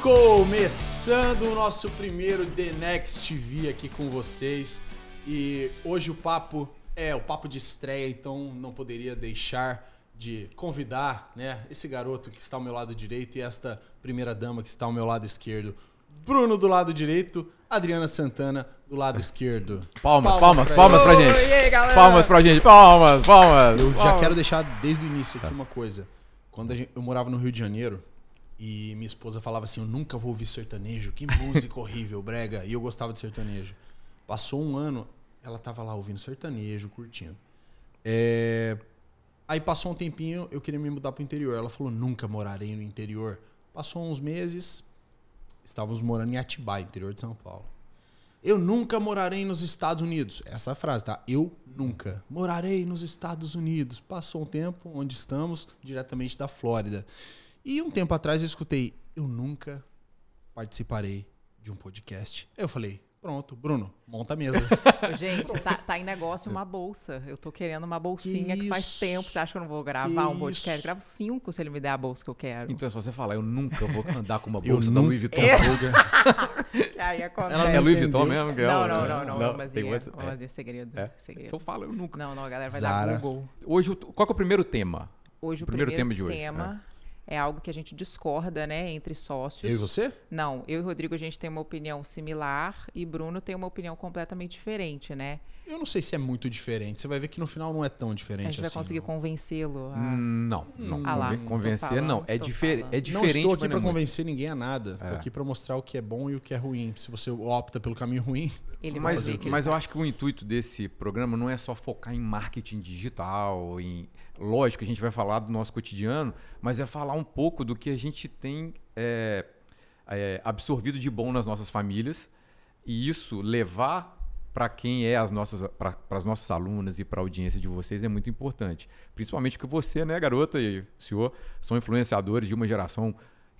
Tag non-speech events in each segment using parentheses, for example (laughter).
Começando o nosso primeiro The Next TV aqui com vocês. E hoje o papo é o papo de estreia, então não poderia deixar de convidar né, esse garoto que está ao meu lado direito e esta primeira dama que está ao meu lado esquerdo. Bruno do lado direito, Adriana Santana do lado esquerdo. Palmas, palmas, palmas pra, palmas pra gente. Oh, yeah, palmas pra gente, palmas, palmas. Eu palmas. já quero deixar desde o início aqui tá. uma coisa. Quando gente, eu morava no Rio de Janeiro e minha esposa falava assim: Eu nunca vou ouvir sertanejo, que música horrível, brega. E eu gostava de sertanejo. Passou um ano, ela tava lá ouvindo sertanejo, curtindo. É, Aí passou um tempinho, eu queria me mudar pro interior. Ela falou, nunca morarei no interior. Passou uns meses, estávamos morando em Atibaia, interior de São Paulo. Eu nunca morarei nos Estados Unidos. Essa frase, tá? Eu nunca morarei nos Estados Unidos. Passou um tempo, onde estamos, diretamente da Flórida. E um tempo atrás eu escutei, eu nunca participarei de um podcast. Eu falei, Pronto, Bruno, monta a mesa. (laughs) Gente, tá, tá, em negócio uma bolsa. Eu tô querendo uma bolsinha que, que faz tempo. Você acha que eu não vou gravar que um podcast? Gravo cinco se ele me der a bolsa que eu quero. Então é só você falar, eu nunca vou andar com uma bolsa eu da Louis Vuitton. (laughs) aí acontece. Ela é Louis Vuitton mesmo? Que é não, não, não, não. não, não mas tem muito... É, mas é, é segredo, é. segredo. Então fala, eu nunca. Não, não, a galera vai Zara. dar Google. Hoje, qual é o primeiro tema? Hoje o primeiro, primeiro tema de hoje. Tema... É é algo que a gente discorda, né, entre sócios. Eu e você? Não, eu e Rodrigo a gente tem uma opinião similar e Bruno tem uma opinião completamente diferente, né? Eu não sei se é muito diferente. Você vai ver que no final não é tão diferente assim. A gente vai assim, conseguir convencê-lo. A... Hum, não, não. Hum. Ah, lá, convencer, falando, é é não. É, difer é diferente. Não estou aqui para convencer ninguém a nada. Estou é. aqui para mostrar o que é bom e o que é ruim. Se você opta pelo caminho ruim. Ele mas mas eu acho que o intuito desse programa não é só focar em marketing digital. Em... Lógico, a gente vai falar do nosso cotidiano, mas é falar um pouco do que a gente tem é, é, absorvido de bom nas nossas famílias. E isso levar para quem é as nossas, para as nossas alunas e para a audiência de vocês é muito importante. Principalmente que você, né, garota e senhor, são influenciadores de uma geração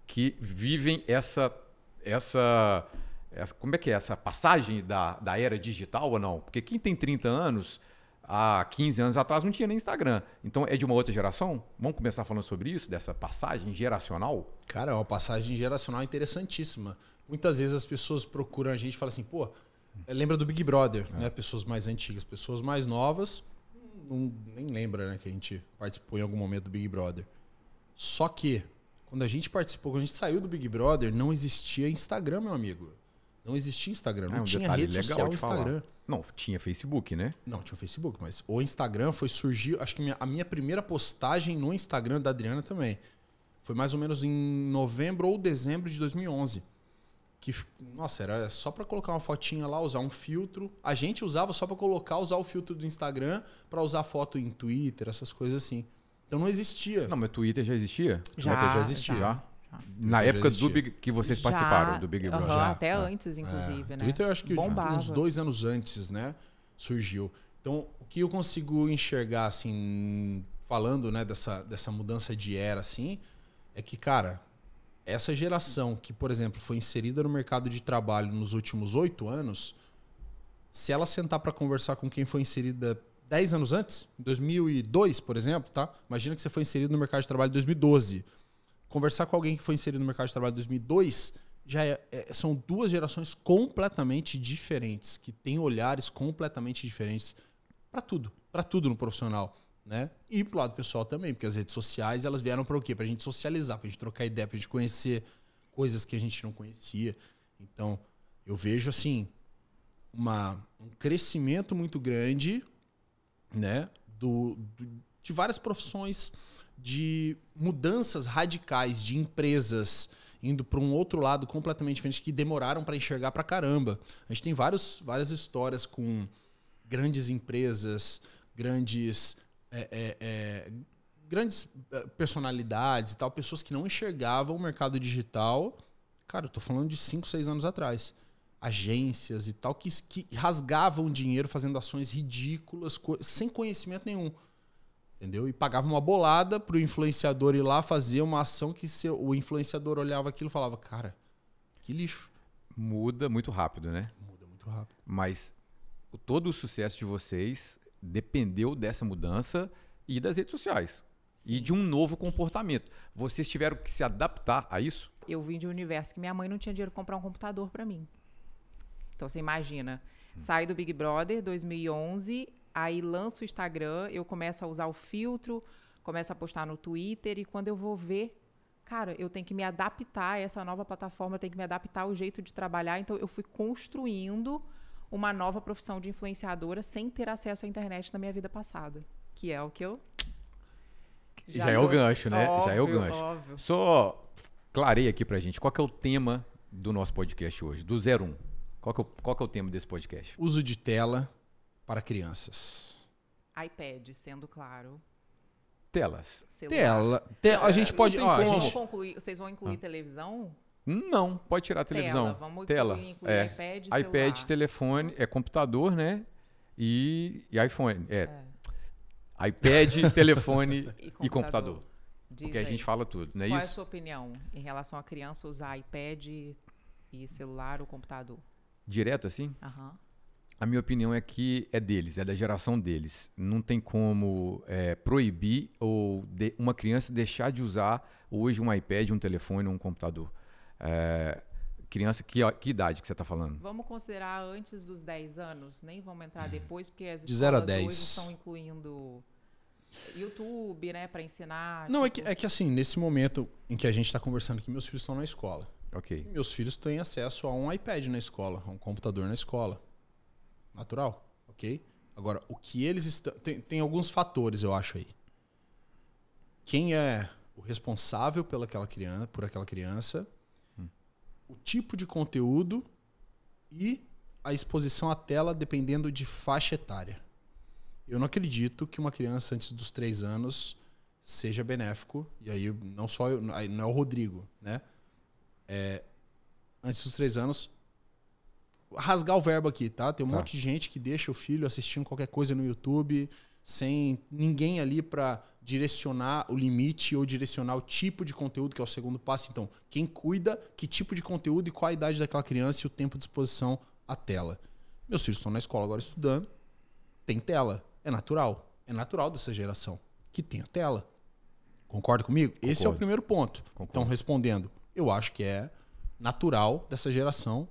que vivem essa, essa, essa como é que é essa passagem da, da era digital ou não? Porque quem tem 30 anos há 15 anos atrás não tinha nem Instagram. Então é de uma outra geração? Vamos começar falando sobre isso, dessa passagem geracional? Cara, é uma passagem geracional interessantíssima. Muitas vezes as pessoas procuram a gente e falam assim, pô, é, lembra do Big Brother, é. né? Pessoas mais antigas, pessoas mais novas, não, nem lembra, né? Que a gente participou em algum momento do Big Brother. Só que, quando a gente participou, quando a gente saiu do Big Brother, não existia Instagram, meu amigo. Não existia Instagram, não é um tinha rede social Instagram. Não, tinha Facebook, né? Não, tinha o Facebook, mas o Instagram foi surgir, acho que minha, a minha primeira postagem no Instagram da Adriana também. Foi mais ou menos em novembro ou dezembro de 2011 que nossa, era só para colocar uma fotinha lá, usar um filtro. A gente usava só para colocar, usar o filtro do Instagram para usar foto em Twitter, essas coisas assim. Então não existia. Não, mas Twitter já existia? Já, Twitter já existia. Já. já. Na época do Big, que vocês já. participaram do Big Brother. Uhum, até é. antes, é. inclusive, é. né? Twitter eu acho que Bombava. uns dois anos antes, né? Surgiu. Então, o que eu consigo enxergar, assim, falando né, dessa, dessa mudança de era, assim, é que, cara, essa geração que, por exemplo, foi inserida no mercado de trabalho nos últimos oito anos, se ela sentar para conversar com quem foi inserida dez anos antes, em 2002, por exemplo, tá? Imagina que você foi inserido no mercado de trabalho em 2012. Conversar com alguém que foi inserido no mercado de trabalho em 2002 já é, é, são duas gerações completamente diferentes, que têm olhares completamente diferentes para tudo, para tudo no profissional né? E pro lado pessoal também, porque as redes sociais elas vieram para o quê? Para a gente socializar, para a gente trocar ideia, para a gente conhecer coisas que a gente não conhecia. Então, eu vejo assim uma, um crescimento muito grande, né? Do, do, de várias profissões, de mudanças radicais de empresas indo para um outro lado completamente diferente que demoraram para enxergar para caramba. A gente tem vários, várias histórias com grandes empresas, grandes é, é, é, grandes eh, personalidades e tal, pessoas que não enxergavam o mercado digital. Cara, eu tô falando de 5, 6 anos atrás. Agências e tal, que, que rasgavam dinheiro fazendo ações ridículas, sem conhecimento nenhum. Entendeu? E pagava uma bolada pro influenciador ir lá fazer uma ação que o influenciador olhava aquilo e falava, cara, que lixo. Muda muito rápido, né? Muda muito rápido. Mas todo o sucesso de vocês dependeu dessa mudança e das redes sociais Sim. e de um novo comportamento. Vocês tiveram que se adaptar a isso? Eu vim de um universo que minha mãe não tinha dinheiro para comprar um computador para mim. Então você imagina, hum. saí do Big Brother 2011, aí lanço o Instagram, eu começo a usar o filtro, começo a postar no Twitter e quando eu vou ver, cara, eu tenho que me adaptar a essa nova plataforma, eu tenho que me adaptar ao jeito de trabalhar. Então eu fui construindo uma nova profissão de influenciadora sem ter acesso à internet na minha vida passada. Que é o que eu. Já, já é o gancho, né? Óbvio, já é o gancho. Óbvio. Só clarei aqui pra gente qual é o tema do nosso podcast hoje, do 01. Qual que, é o, qual que é o tema desse podcast? Uso de tela para crianças. iPad, sendo claro. Telas. Celular. Tela. Te a gente pode. Ó, a gente... Concluir, vocês vão incluir ah. televisão? Não, pode tirar a televisão. Tela, vamos Tela. incluir é. iPad, celular. iPad, telefone, é computador, né? E, e iPhone. É. é. iPad, (laughs) telefone e computador. E computador. Porque aí. a gente fala tudo, não é Qual isso? Qual é a sua opinião em relação a criança usar iPad e celular ou computador? Direto assim? Uhum. A minha opinião é que é deles, é da geração deles. Não tem como é, proibir ou de, uma criança deixar de usar hoje um iPad, um telefone ou um computador. É, criança, que, que idade que você está falando? Vamos considerar antes dos 10 anos, nem vamos entrar depois, porque as de escolas a 10. hoje estão incluindo YouTube, né, para ensinar. Não, é tipo... é, que, é que assim, nesse momento em que a gente está conversando que meus filhos estão na escola. Ok. Meus filhos têm acesso a um iPad na escola, a um computador na escola. Natural, ok? Agora, o que eles estão. Tem, tem alguns fatores, eu acho aí. Quem é o responsável pelaquela criança, por aquela criança o tipo de conteúdo e a exposição à tela dependendo de faixa etária. Eu não acredito que uma criança antes dos três anos seja benéfico, e aí não só eu, não é o Rodrigo, né? É, antes dos três anos, rasgar o verbo aqui, tá? Tem um tá. monte de gente que deixa o filho assistindo qualquer coisa no YouTube, sem ninguém ali para direcionar o limite ou direcionar o tipo de conteúdo, que é o segundo passo. Então, quem cuida, que tipo de conteúdo e qual a idade daquela criança e o tempo de exposição à tela. Meus filhos estão na escola agora estudando, tem tela. É natural. É natural dessa geração que tem a tela. Concorda comigo? Concordo. Esse é o primeiro ponto. Concordo. Então, respondendo, eu acho que é natural dessa geração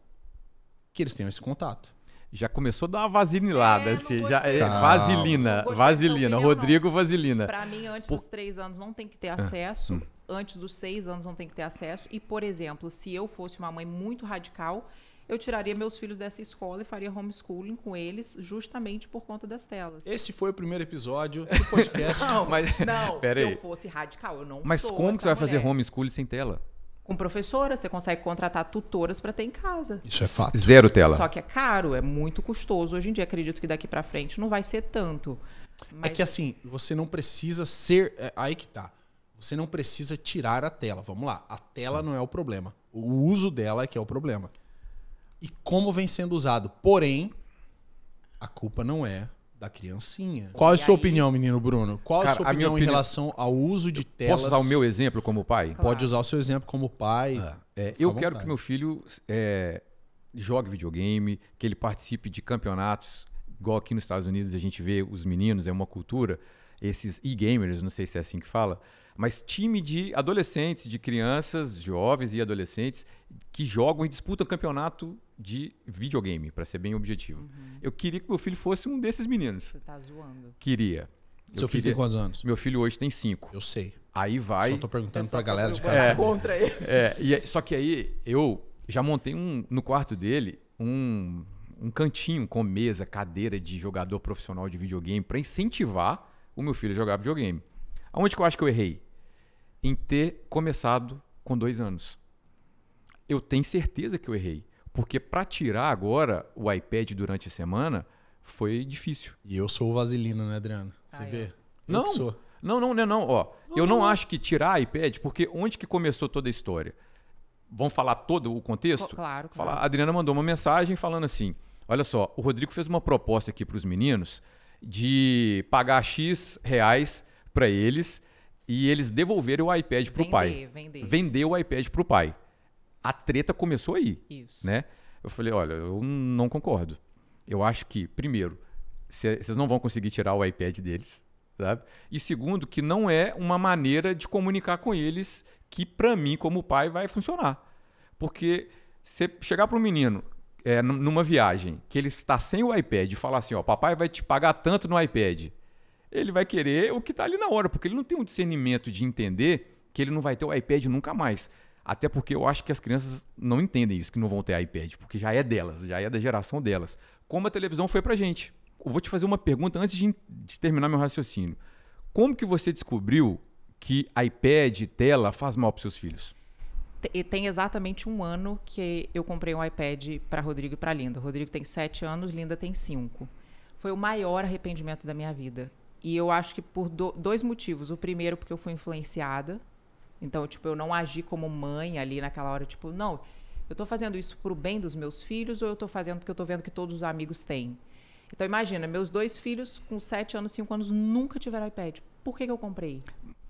que eles tenham esse contato. Já começou a dar uma vasinilada, é, assim, já, é, vaselina, vaselina, Rodrigo Vaselina. Para mim, antes por... dos três anos não tem que ter acesso, hum. antes dos seis anos não tem que ter acesso. E, por exemplo, se eu fosse uma mãe muito radical, eu tiraria meus filhos dessa escola e faria homeschooling com eles, justamente por conta das telas. Esse foi o primeiro episódio do podcast. (laughs) não, mas não, (laughs) se aí. eu fosse radical, eu não Mas como que você vai fazer homeschooling sem tela? com professora, você consegue contratar tutoras para ter em casa. Isso é fato. Zero tela. Só que é caro, é muito custoso hoje em dia. Acredito que daqui para frente não vai ser tanto. Mas... É que assim, você não precisa ser. É, aí que tá. Você não precisa tirar a tela. Vamos lá. A tela não é o problema. O uso dela é que é o problema. E como vem sendo usado. Porém, a culpa não é da criancinha. Qual é a sua aí... opinião, menino Bruno? Qual Cara, a sua opinião, a opinião, em relação ao uso de telas? Posso usar o meu exemplo como pai? Claro. Pode usar o seu exemplo como pai. Ah, é, eu quero que meu filho é, jogue videogame, que ele participe de campeonatos, igual aqui nos Estados Unidos a gente vê os meninos, é uma cultura, esses e-gamers, não sei se é assim que fala, mas time de adolescentes, de crianças, jovens e adolescentes que jogam e disputam campeonato de videogame, para ser bem objetivo. Uhum. Eu queria que meu filho fosse um desses meninos. Você tá zoando. Queria. Eu Seu filho queria... tem quantos anos? Meu filho hoje tem cinco. Eu sei. Aí vai. Só tô perguntando pra galera de casa. É, contra ele. É, e, só que aí eu já montei um no quarto dele um, um cantinho com mesa, cadeira de jogador profissional de videogame para incentivar o meu filho a jogar videogame. Aonde que eu acho que eu errei? Em ter começado com dois anos. Eu tenho certeza que eu errei. Porque para tirar agora o iPad durante a semana foi difícil. E eu sou o vaselina, né, Adriano? Você ah, vê? É. Não, não, não, não, não, ó. Uhum. Eu não acho que tirar iPad, porque onde que começou toda a história? Vamos falar todo o contexto? claro, claro. Fala, a Adriana mandou uma mensagem falando assim: "Olha só, o Rodrigo fez uma proposta aqui para os meninos de pagar X reais para eles e eles devolverem o iPad para o pai. Vender. Vender o iPad para o pai a treta começou aí. Isso. Né? Eu falei, olha, eu não concordo. Eu acho que, primeiro, vocês não vão conseguir tirar o iPad deles, sabe? E segundo, que não é uma maneira de comunicar com eles que, para mim, como pai, vai funcionar. Porque você chegar para um menino é, numa viagem que ele está sem o iPad e falar assim, ó, papai vai te pagar tanto no iPad, ele vai querer o que está ali na hora, porque ele não tem um discernimento de entender que ele não vai ter o iPad nunca mais. Até porque eu acho que as crianças não entendem isso, que não vão ter iPad, porque já é delas, já é da geração delas. Como a televisão foi pra gente. Eu vou te fazer uma pergunta antes de, de terminar meu raciocínio. Como que você descobriu que iPad, tela, faz mal para seus filhos? tem exatamente um ano que eu comprei um iPad para Rodrigo e para Linda. Rodrigo tem sete anos, Linda tem cinco. Foi o maior arrependimento da minha vida. E eu acho que por do, dois motivos. O primeiro, porque eu fui influenciada então, tipo, eu não agi como mãe ali naquela hora, tipo, não, eu tô fazendo isso pro bem dos meus filhos ou eu tô fazendo porque eu tô vendo que todos os amigos têm? Então, imagina, meus dois filhos com 7 anos, 5 anos nunca tiveram iPad. Por que, que eu comprei?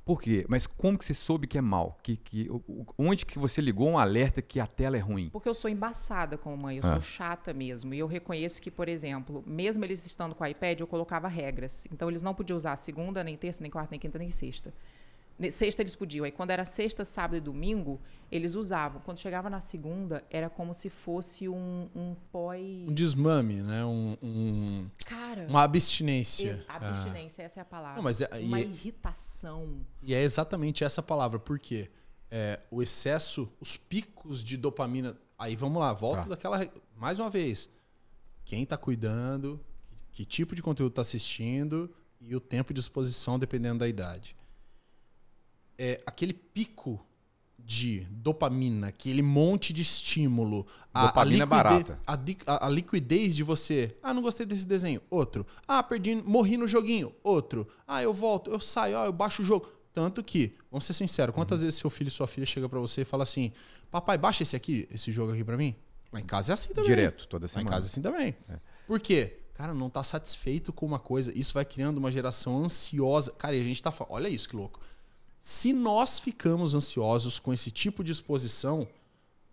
Por quê? Mas como que você soube que é mal? Que, que, onde que você ligou um alerta que a tela é ruim? Porque eu sou embaçada como mãe, eu ah. sou chata mesmo. E eu reconheço que, por exemplo, mesmo eles estando com o iPad, eu colocava regras. Então eles não podiam usar segunda, nem terça, nem quarta, nem quinta, nem sexta. Sexta eles podiam. Aí quando era sexta, sábado e domingo, eles usavam. Quando chegava na segunda, era como se fosse um, um pós. Um desmame, né? Um, um Cara, uma abstinência. abstinência, ah. essa é a palavra. Não, mas é, uma e, é irritação. E é exatamente essa palavra, porque é, o excesso, os picos de dopamina. Aí vamos lá, volta tá. daquela. Mais uma vez. Quem está cuidando, que tipo de conteúdo está assistindo e o tempo de exposição dependendo da idade é, aquele pico de dopamina, aquele monte de estímulo, dopamina a, a, é a, a, liquidez de você. Ah, não gostei desse desenho. Outro. Ah, perdi, morri no joguinho. Outro. Ah, eu volto, eu saio, ah, eu baixo o jogo. Tanto que, vamos ser sinceros, quantas uhum. vezes seu filho e sua filha chega para você e fala assim: "Papai, baixa esse aqui, esse jogo aqui para mim?" Lá em casa é assim também. Direto, toda semana. Lá em casa é assim também. É. Por quê? Cara, não tá satisfeito com uma coisa. Isso vai criando uma geração ansiosa. Cara, e a gente tá falando. Olha isso que louco. Se nós ficamos ansiosos com esse tipo de exposição,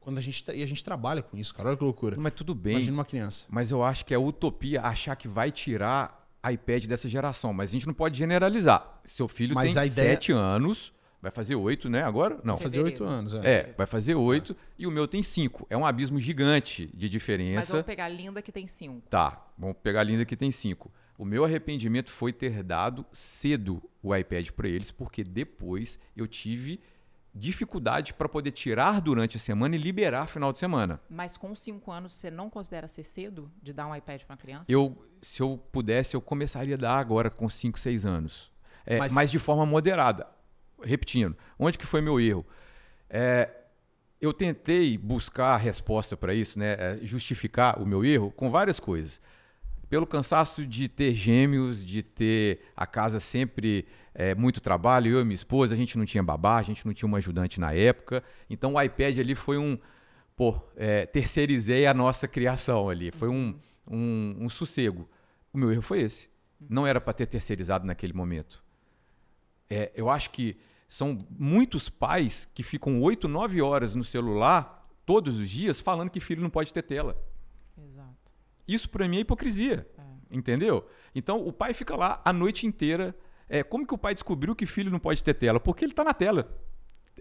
quando a gente e a gente trabalha com isso, cara, olha que loucura. Mas tudo bem. Imagina uma criança. Mas eu acho que é utopia achar que vai tirar iPad dessa geração, mas a gente não pode generalizar. Seu filho mas tem ideia... 7 anos, vai fazer 8, né, agora? Não, vai fazer 8 anos, é. é. vai fazer 8 e o meu tem 5. É um abismo gigante de diferença. Mas vamos pegar a Linda que tem 5. Tá, vamos pegar a Linda que tem 5. O meu arrependimento foi ter dado cedo o iPad para eles, porque depois eu tive dificuldade para poder tirar durante a semana e liberar final de semana. Mas com 5 anos você não considera ser cedo de dar um iPad para uma criança? Eu, se eu pudesse, eu começaria a dar agora com 5, 6 anos. É, mas... mas... de forma moderada. Repetindo, onde que foi meu erro? É, eu tentei buscar a resposta para isso, né, é, justificar o meu erro com várias coisas pelo cansaço de ter gêmeos, de ter a casa sempre é, muito trabalho, eu e minha esposa, a gente não tinha babá, a gente não tinha uma ajudante na época. Então o iPad ali foi um. Pô, é, terceirizei a nossa criação ali. Foi um, um, um sossego. O meu erro foi esse. Não era para ter terceirizado naquele momento. É, eu acho que são muitos pais que ficam 8, 9 horas no celular todos os dias falando que filho não pode ter tela. Isso para mim é hipocrisia. É. Entendeu? Então o pai fica lá a noite inteira. É, como que o pai descobriu que filho não pode ter tela? Porque ele está na tela.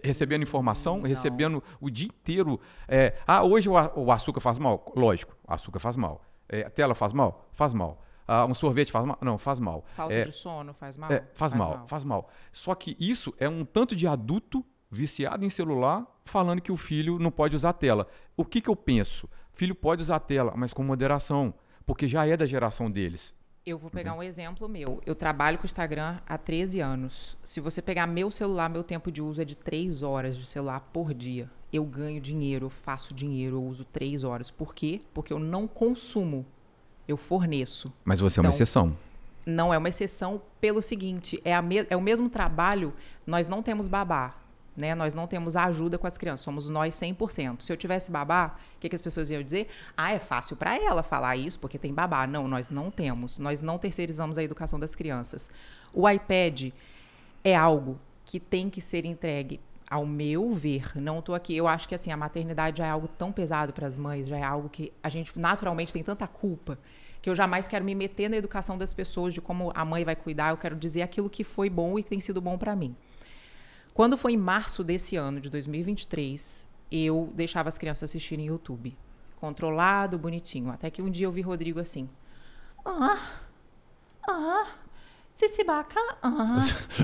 Recebendo informação, hum, não. recebendo o dia inteiro. É, ah, hoje o, açúcar faz mal? Lógico, açúcar faz mal. É, a tela faz mal? Faz mal. Ah, um sorvete faz mal? Não, faz mal. Falta é, de sono faz mal? É, faz, faz, mal, mal, faz mal. Só que isso é um tanto de adulto viciado em celular falando que o filho não pode usar a tela. O que, que eu penso? Filho pode usar tela, mas com moderação, porque já é da geração deles. Eu vou pegar um exemplo meu. Eu trabalho com o Instagram há 13 anos. Se você pegar meu celular, meu tempo de uso é de 3 horas de celular por dia. Eu ganho dinheiro, eu faço dinheiro, eu uso 3 horas. Por quê? Porque eu não consumo, eu forneço. Mas você então, é uma então, exceção. Não é uma exceção pelo seguinte: é, é o mesmo trabalho, nós não temos babá. Né? Nós não temos ajuda com as crianças, somos nós 100%. Se eu tivesse babá, o que, que, as pessoas iam dizer? Ah, é fácil para ela falar isso porque tem babá. Não, nós não temos. Nós não terceirizamos a educação das crianças. O iPad é algo que tem que ser entregue, ao meu ver. Não estou aqui. Eu acho que assim a maternidade já é algo tão pesado para as mães, já é algo que a gente naturalmente tem tanta culpa que eu jamais quero me meter na educação das pessoas de como a mãe vai cuidar. Eu quero dizer aquilo que foi bom e tem sido bom para mim. Quando foi em março desse ano, de 2023, eu deixava as crianças assistirem YouTube. Controlado, bonitinho. Até que um dia eu vi Rodrigo assim. Ah, ah, Cicibaca, ah.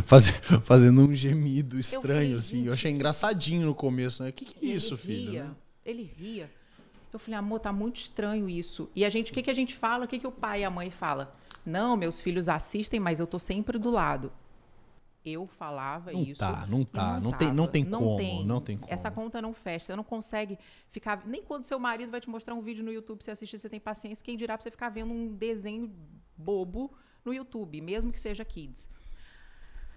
Faz, fazendo um gemido estranho, eu assim. Eu achei engraçadinho no começo, né? O que, que é isso, filho? Ele ria. Eu falei, amor, tá muito estranho isso. E a gente, o que, que a gente fala? O que, que o pai e a mãe falam? Não, meus filhos assistem, mas eu tô sempre do lado eu falava não isso. Tá, não tá, não, não tem, não tem não como, tem. não tem como. Essa conta não fecha, você não consegue ficar, nem quando seu marido vai te mostrar um vídeo no YouTube, você assistir, você tem paciência, quem dirá pra você ficar vendo um desenho bobo no YouTube, mesmo que seja kids.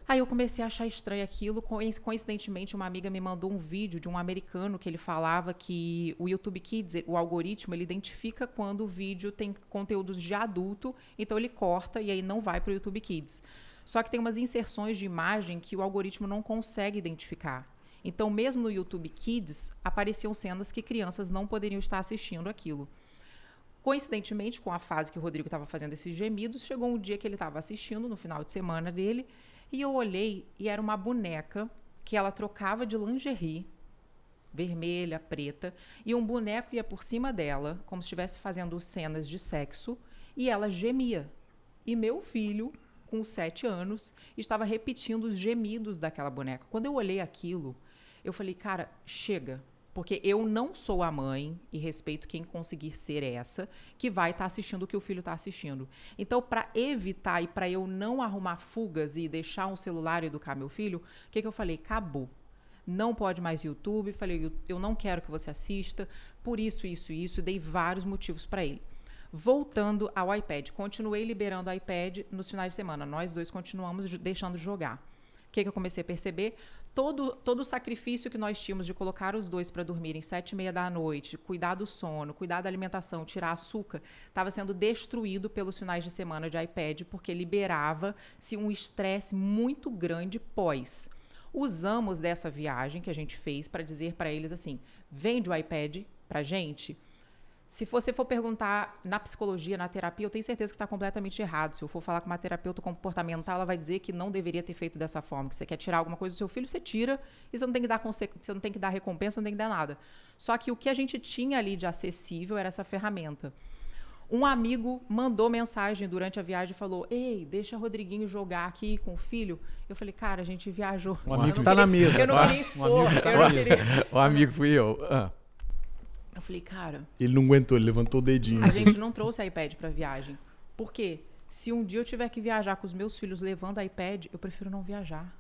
Aí eu comecei a achar estranho aquilo. Coincidentemente, uma amiga me mandou um vídeo de um americano que ele falava que o YouTube Kids, o algoritmo, ele identifica quando o vídeo tem conteúdos de adulto, então ele corta e aí não vai para o YouTube Kids. Só que tem umas inserções de imagem que o algoritmo não consegue identificar. Então, mesmo no YouTube Kids, apareciam cenas que crianças não poderiam estar assistindo aquilo. Coincidentemente, com a fase que o Rodrigo estava fazendo esses gemidos, chegou um dia que ele estava assistindo, no final de semana dele, e eu olhei e era uma boneca que ela trocava de lingerie, vermelha, preta, e um boneco ia por cima dela, como se estivesse fazendo cenas de sexo, e ela gemia. E meu filho com sete anos, estava repetindo os gemidos daquela boneca. Quando eu olhei aquilo, eu falei, cara, chega. Porque eu não sou a mãe, e respeito quem conseguir ser essa, que vai estar tá assistindo o que o filho está assistindo. Então, para evitar e para eu não arrumar fugas e deixar um celular educar meu filho, o que, que eu falei? Acabou não pode mais YouTube. Falei, eu não quero que você assista, por isso, isso, isso. Dei vários motivos para ele. Voltando ao iPad, continuei liberando o iPad nos finais de semana. Nós dois continuamos deixando jogar. O que, que eu comecei a perceber? todo, todo o sacrifício que nós tínhamos de colocar os dois para dormirem sete e meia da noite, cuidar do sono, cuidar da alimentação, tirar açúcar, estava sendo destruído pelos finais de semana de iPad, porque liberava-se um estresse muito grande pós. Usamos dessa viagem que a gente fez para dizer para eles assim: vende o iPad para gente se você for perguntar na psicologia, na terapia, eu tenho certeza que está completamente errado. Se eu for falar com uma terapeuta comportamental, ela vai dizer que não deveria ter feito dessa forma, que você quer tirar alguma coisa do seu filho, você tira, e você não tem que dar consequência, não tem que dar recompensa, não tem que dar nada. Só que o que a gente tinha ali de acessível era essa ferramenta. Um amigo mandou mensagem durante a viagem e falou: Ei, deixa Rodriguinho jogar aqui com o filho. Eu falei, cara, a gente viajou. O amigo está na mesa. Eu não tá? queria expor. Tá o amigo fui eu. Ah. Eu falei, cara. Ele não aguentou, ele levantou o dedinho. A gente não trouxe iPad para viagem. Por quê? Se um dia eu tiver que viajar com os meus filhos levando iPad, eu prefiro não viajar.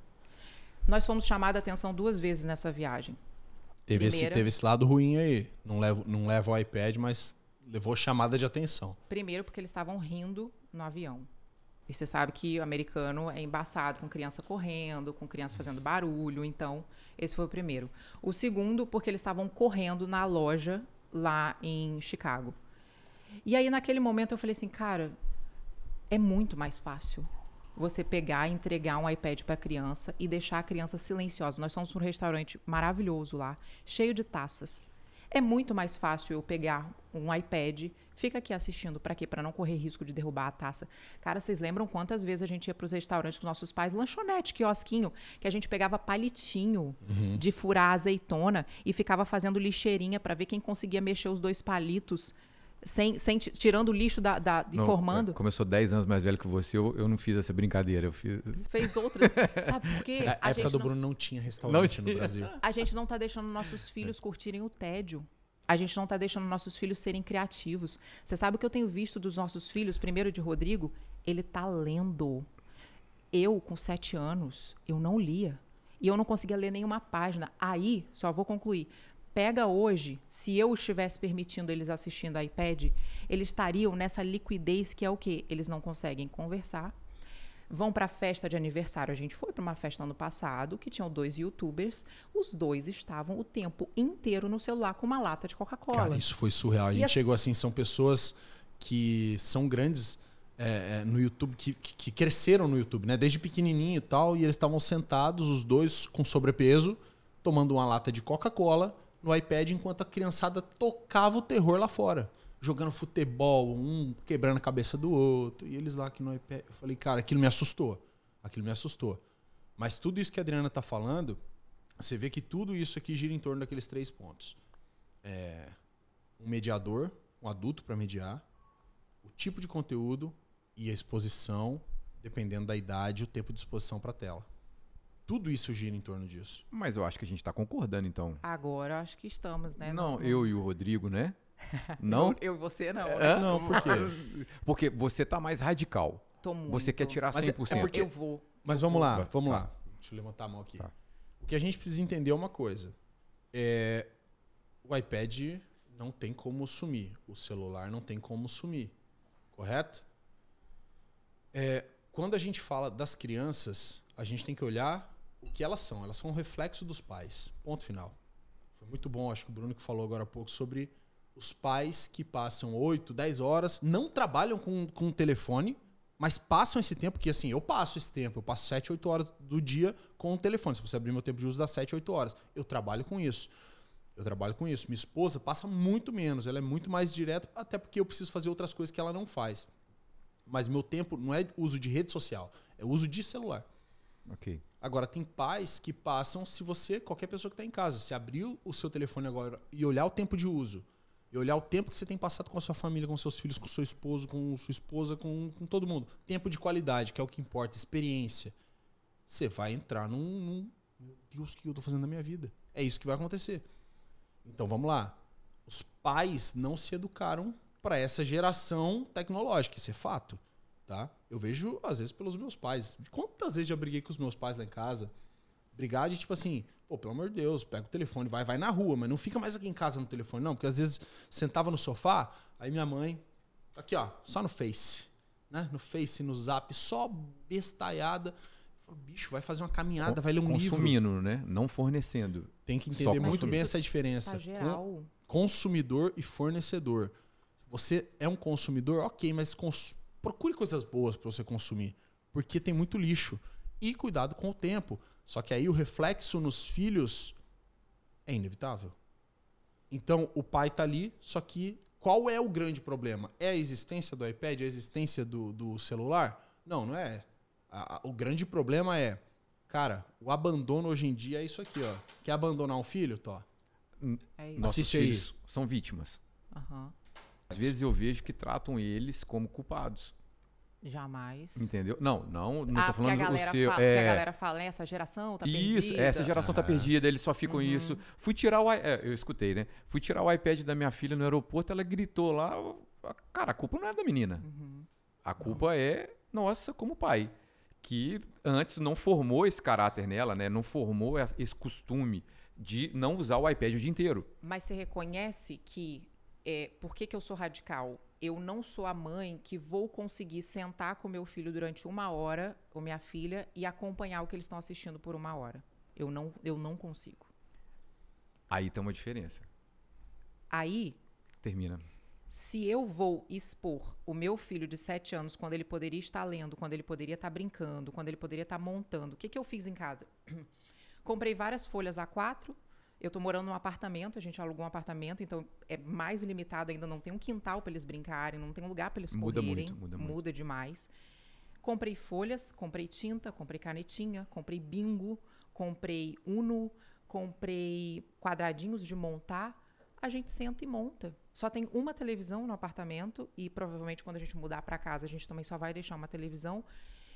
Nós fomos chamados a atenção duas vezes nessa viagem. Teve, Primeira, esse, teve esse lado ruim aí. Não leva, não leva o iPad, mas levou chamada de atenção. Primeiro, porque eles estavam rindo no avião. E você sabe que o americano é embaçado com criança correndo, com criança fazendo barulho. Então, esse foi o primeiro. O segundo, porque eles estavam correndo na loja lá em Chicago. E aí, naquele momento, eu falei assim, cara, é muito mais fácil você pegar e entregar um iPad para a criança e deixar a criança silenciosa. Nós somos um restaurante maravilhoso lá, cheio de taças. É muito mais fácil eu pegar um iPad, fica aqui assistindo para quê? Para não correr risco de derrubar a taça. Cara, vocês lembram quantas vezes a gente ia para os restaurantes dos nossos pais, lanchonete, quiosquinho, que a gente pegava palitinho uhum. de furar azeitona e ficava fazendo lixeirinha para ver quem conseguia mexer os dois palitos sem, sem tirando o lixo da, da não, formando. É, como eu sou 10 anos mais velho que você, eu, eu não fiz essa brincadeira. Eu fiz... Você fez outras. (laughs) Sabe por quê? Na a época do não... Bruno não tinha restaurante não tinha. no Brasil. A gente não está deixando nossos filhos curtirem o tédio. A gente não está deixando nossos filhos serem criativos. Você sabe o que eu tenho visto dos nossos filhos? Primeiro de Rodrigo, ele tá lendo. Eu, com sete anos, eu não lia. E eu não conseguia ler nenhuma página. Aí, só vou concluir pega hoje, se eu estivesse permitindo eles assistindo iPad, eles estariam nessa liquidez que é o quê? Eles não conseguem conversar. Vão para a festa de aniversário. A gente foi para uma festa ano passado que tinham dois YouTubers. Os dois estavam o tempo inteiro no celular com uma lata de Coca-Cola. Cara, isso foi surreal. A gente chegou assim, são pessoas que são grandes é, é no YouTube, que, que cresceram no YouTube, né? Desde pequenininho e tal. E eles estavam sentados, os dois com sobrepeso, tomando uma lata de Coca-Cola no iPad enquanto a criançada tocava o terror lá fora. Jogando futebol, um quebrando a cabeça do outro, e eles lá aqui no iPad. Eu falei, cara, aquilo me assustou. Aquilo me assustou. Mas tudo isso que a Adriana está falando, você vê que tudo isso aqui gira em torno daqueles três pontos: é, um mediador, um adulto para mediar, o tipo de conteúdo e a exposição, dependendo da idade, o tempo de exposição para a tela tudo isso gira em torno disso. Mas eu acho que a gente está concordando, então. Agora acho que estamos, né? Não, eu e o Rodrigo, né? (laughs) Não? eu e você né? não. Não, por quê? (laughs) porque você está mais radical. Tô muito. Você quer tirar 100%. Mas é, é porque... Eu vou. Mas vamos lá, vamos tá. lá. Deixa eu levantar a mão aqui. Tá. O que a gente precisa entender é uma coisa. É... O iPad não tem como sumir. O celular não tem como sumir. Correto? É... Quando a gente fala das crianças, a gente tem que olhar o que elas são. Elas são um reflexo dos pais. Ponto final. Foi muito bom, acho que o Bruno que falou agora há pouco sobre os pais que passam 8, 10 horas, não trabalham com, com o telefone, mas passam esse tempo, que assim, eu passo esse tempo, eu passo 7, 8 horas do dia com o telefone. Se você abrir meu tempo de uso, dá 7, 8 horas. Eu trabalho com isso. Eu trabalho com isso. Minha esposa passa muito menos, ela é muito mais direta, até porque eu preciso fazer outras coisas que ela não faz. Mas meu tempo não é uso de rede social, é uso de celular. Ok. Agora, tem pais que passam, se você, qualquer pessoa que está em casa, se abrir o seu telefone agora e olhar o tempo de uso, e olhar o tempo que você tem passado com a sua família, com seus filhos, com seu esposo, com sua esposa, com, com todo mundo. Tempo de qualidade, que é o que importa, experiência. Você vai entrar num, num Meu Deus, o que eu estou fazendo na minha vida? É isso que vai acontecer. Então vamos lá. Os pais não se educaram para essa geração tecnológica, isso é fato tá? Eu vejo, às vezes, pelos meus pais. Quantas vezes eu briguei com os meus pais lá em casa? Brigar de tipo assim, pô, pelo amor de Deus, pega o telefone, vai, vai na rua, mas não fica mais aqui em casa no telefone, não, porque às vezes sentava no sofá, aí minha mãe, aqui ó, só no Face, né? No Face, no Zap, só bestalhada bicho, vai fazer uma caminhada, vai ler um Consumindo, livro. Consumindo, né? Não fornecendo. Tem que entender muito bem essa diferença. Tá geral. Consumidor e fornecedor. Você é um consumidor, ok, mas cons procure coisas boas para você consumir, porque tem muito lixo. E cuidado com o tempo. Só que aí o reflexo nos filhos é inevitável. Então o pai tá ali, só que qual é o grande problema? É a existência do iPad? É a existência do, do celular? Não, não é. A, a, o grande problema é, cara, o abandono hoje em dia é isso aqui, ó. Quer abandonar um filho, Tó? Hum, é isso. Nossos Assiste filhos são vítimas. Uhum. Às vezes eu vejo que tratam eles como culpados. Jamais. Entendeu? Não, não, não ah, tô falando você. seu. Fala, é... a galera fala, né? Essa geração tá perdida. Isso, é, essa geração ah. tá perdida, eles só ficam uhum. isso. Fui tirar o é, eu escutei, né? Fui tirar o iPad da minha filha no aeroporto, ela gritou lá, ah, cara, a culpa não é da menina. Uhum. A culpa é nossa como pai, que antes não formou esse caráter nela, né? Não formou esse costume de não usar o iPad o dia inteiro. Mas você reconhece que é, por que, que eu sou radical? Eu não sou a mãe que vou conseguir sentar com meu filho durante uma hora, ou minha filha, e acompanhar o que eles estão assistindo por uma hora. Eu não, eu não consigo. Aí tem tá uma diferença. Aí. Termina. Se eu vou expor o meu filho de 7 anos quando ele poderia estar lendo, quando ele poderia estar brincando, quando ele poderia estar montando, o que, que eu fiz em casa? (clears throat) Comprei várias folhas A4, eu estou morando num apartamento, a gente alugou um apartamento, então é mais limitado ainda, não tem um quintal para eles brincarem, não tem um lugar para eles muda correrem. Muito, muda, muda demais. Comprei folhas, comprei tinta, comprei canetinha, comprei bingo, comprei uno, comprei quadradinhos de montar. A gente senta e monta. Só tem uma televisão no apartamento e provavelmente quando a gente mudar para casa, a gente também só vai deixar uma televisão.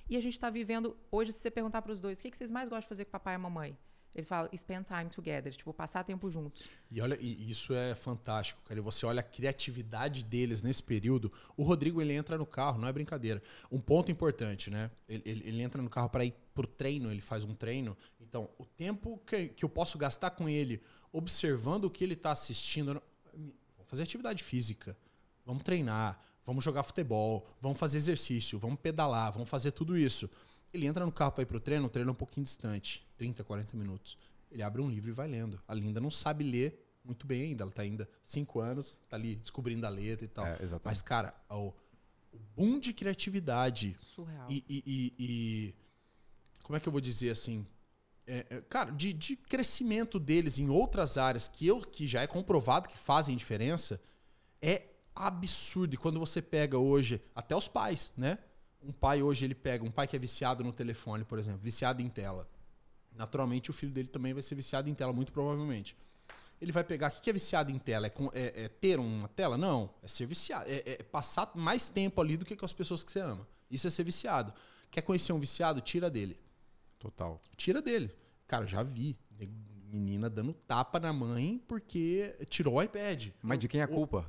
E a gente está vivendo hoje, se você perguntar para os dois, o que, que vocês mais gostam de fazer com papai e mamãe? Eles falam spend time together, tipo, passar tempo juntos. E olha, e isso é fantástico, cara. E você olha a criatividade deles nesse período. O Rodrigo, ele entra no carro, não é brincadeira. Um ponto importante, né? Ele, ele, ele entra no carro para ir pro treino, ele faz um treino. Então, o tempo que, que eu posso gastar com ele observando o que ele está assistindo, vamos fazer atividade física, vamos treinar, vamos jogar futebol, vamos fazer exercício, vamos pedalar, vamos fazer tudo isso. Ele entra no carro para ir pro treino, o treino é um pouquinho distante, 30, 40 minutos. Ele abre um livro e vai lendo. A Linda não sabe ler muito bem ainda, ela tá ainda 5 anos, tá ali descobrindo a letra e tal. É, Mas, cara, o, o boom de criatividade. Surreal. E, e, e, e, Como é que eu vou dizer assim? É, é, cara, de, de crescimento deles em outras áreas que eu que já é comprovado que fazem diferença é absurdo. E quando você pega hoje, até os pais, né? um pai hoje ele pega, um pai que é viciado no telefone, por exemplo, viciado em tela. Naturalmente o filho dele também vai ser viciado em tela, muito provavelmente. Ele vai pegar, o que é viciado em tela? É, é, é ter uma tela? Não, é ser viciado, é, é, passar mais tempo ali do que com as pessoas que você ama. Isso é ser viciado. Quer conhecer um viciado? Tira dele. Total. Tira dele. Cara, já vi menina dando tapa na mãe porque tirou o iPad. Mas de quem é a culpa?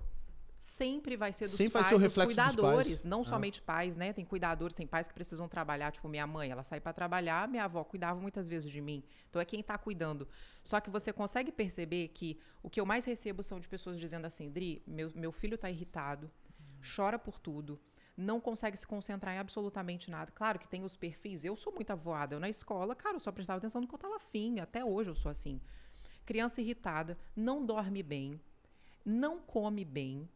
sempre vai ser dos sempre pais, vai ser o reflexo cuidadores, dos pais. não ah. somente pais, né? Tem cuidadores, tem pais que precisam trabalhar, tipo minha mãe, ela sai para trabalhar, minha avó cuidava muitas vezes de mim. Então é quem está cuidando. Só que você consegue perceber que o que eu mais recebo são de pessoas dizendo assim, Dri, meu, meu filho está irritado, hum. chora por tudo, não consegue se concentrar em absolutamente nada. Claro que tem os perfis, eu sou muito avoada, eu na escola, cara, eu só prestava atenção no que eu tava afim, até hoje eu sou assim. Criança irritada, não dorme bem, não come bem,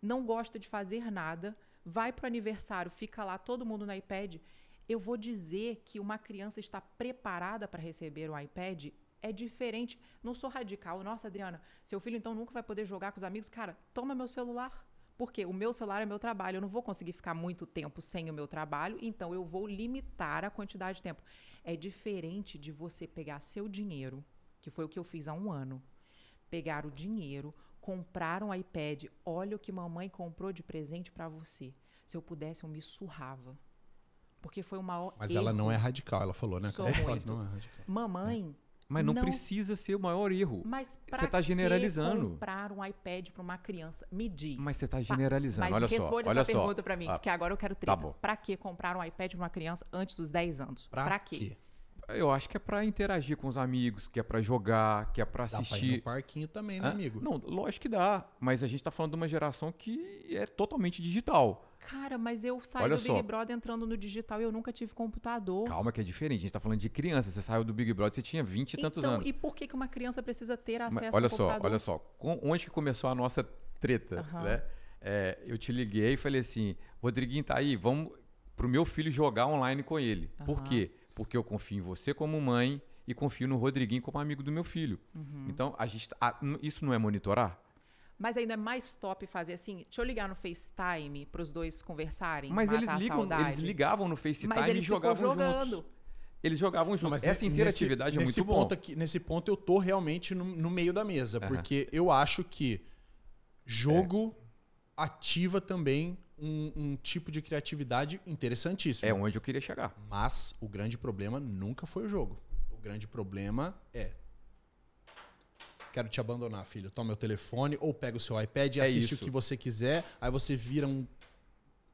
não gosta de fazer nada, vai para o aniversário, fica lá todo mundo no iPad, eu vou dizer que uma criança está preparada para receber um iPad é diferente. Não sou radical. Nossa, Adriana, seu filho então nunca vai poder jogar com os amigos. Cara, toma meu celular. Porque o meu celular é meu trabalho, eu não vou conseguir ficar muito tempo sem o meu trabalho, então eu vou limitar a quantidade de tempo. É diferente de você pegar seu dinheiro, que foi o que eu fiz há um ano, pegar o dinheiro, comprar um iPad. Olha o que mamãe comprou de presente para você. Se eu pudesse, eu me surrava. Porque foi o maior. Mas erro. ela não é radical, ela falou, né? Sou ela não é radical. Mamãe. É. Mas não, não, precisa ser o maior erro. Mas pra você está generalizando. comprar um iPad para uma criança? Me diz. Mas você está generalizando. Mas olha responde só. olha essa só. pergunta para mim, ah, que agora eu quero treinar. Tá para que comprar um iPad para uma criança antes dos 10 anos? Para quê? quê? Eu acho que é para interagir com os amigos, que é para jogar, que é para assistir. Dá pra ir parquinho também, né, é? amigo? Não, lógico que dá, mas a gente tá falando de uma geração que é totalmente digital. Cara, mas eu saí Olha do só. Big Brother entrando no digital e eu nunca tive computador. Calma que é diferente, a gente tá falando de criança. Você saiu do Big Brother, você tinha 20 e então, tantos anos. E por que, que uma criança precisa ter acesso mas, olha ao só, computador? Olha só, onde que começou a nossa treta, uhum. né? É, eu te liguei e falei assim, Rodriguinho tá aí, vamos pro meu filho jogar online com ele. Uhum. Por quê? porque eu confio em você como mãe e confio no Rodriguinho como amigo do meu filho. Uhum. Então, a gente, tá, a, isso não é monitorar? Mas ainda é mais top fazer assim, deixa eu ligar no FaceTime para os dois conversarem. Mas eles ligam, eles ligavam no FaceTime mas eles e jogavam jogando. juntos. Eles jogavam juntos. mas Essa interatividade é nesse, é muito nesse bom. Ponto aqui, nesse ponto eu tô realmente no, no meio da mesa, uhum. porque eu acho que é. jogo é ativa também um, um, tipo de criatividade interessantíssimo. É onde eu queria chegar. Mas o grande problema nunca foi o jogo. O grande problema é. Quero te abandonar, filho. Toma meu telefone ou pega o seu iPad e é assiste isso. o que você quiser. Aí você vira um.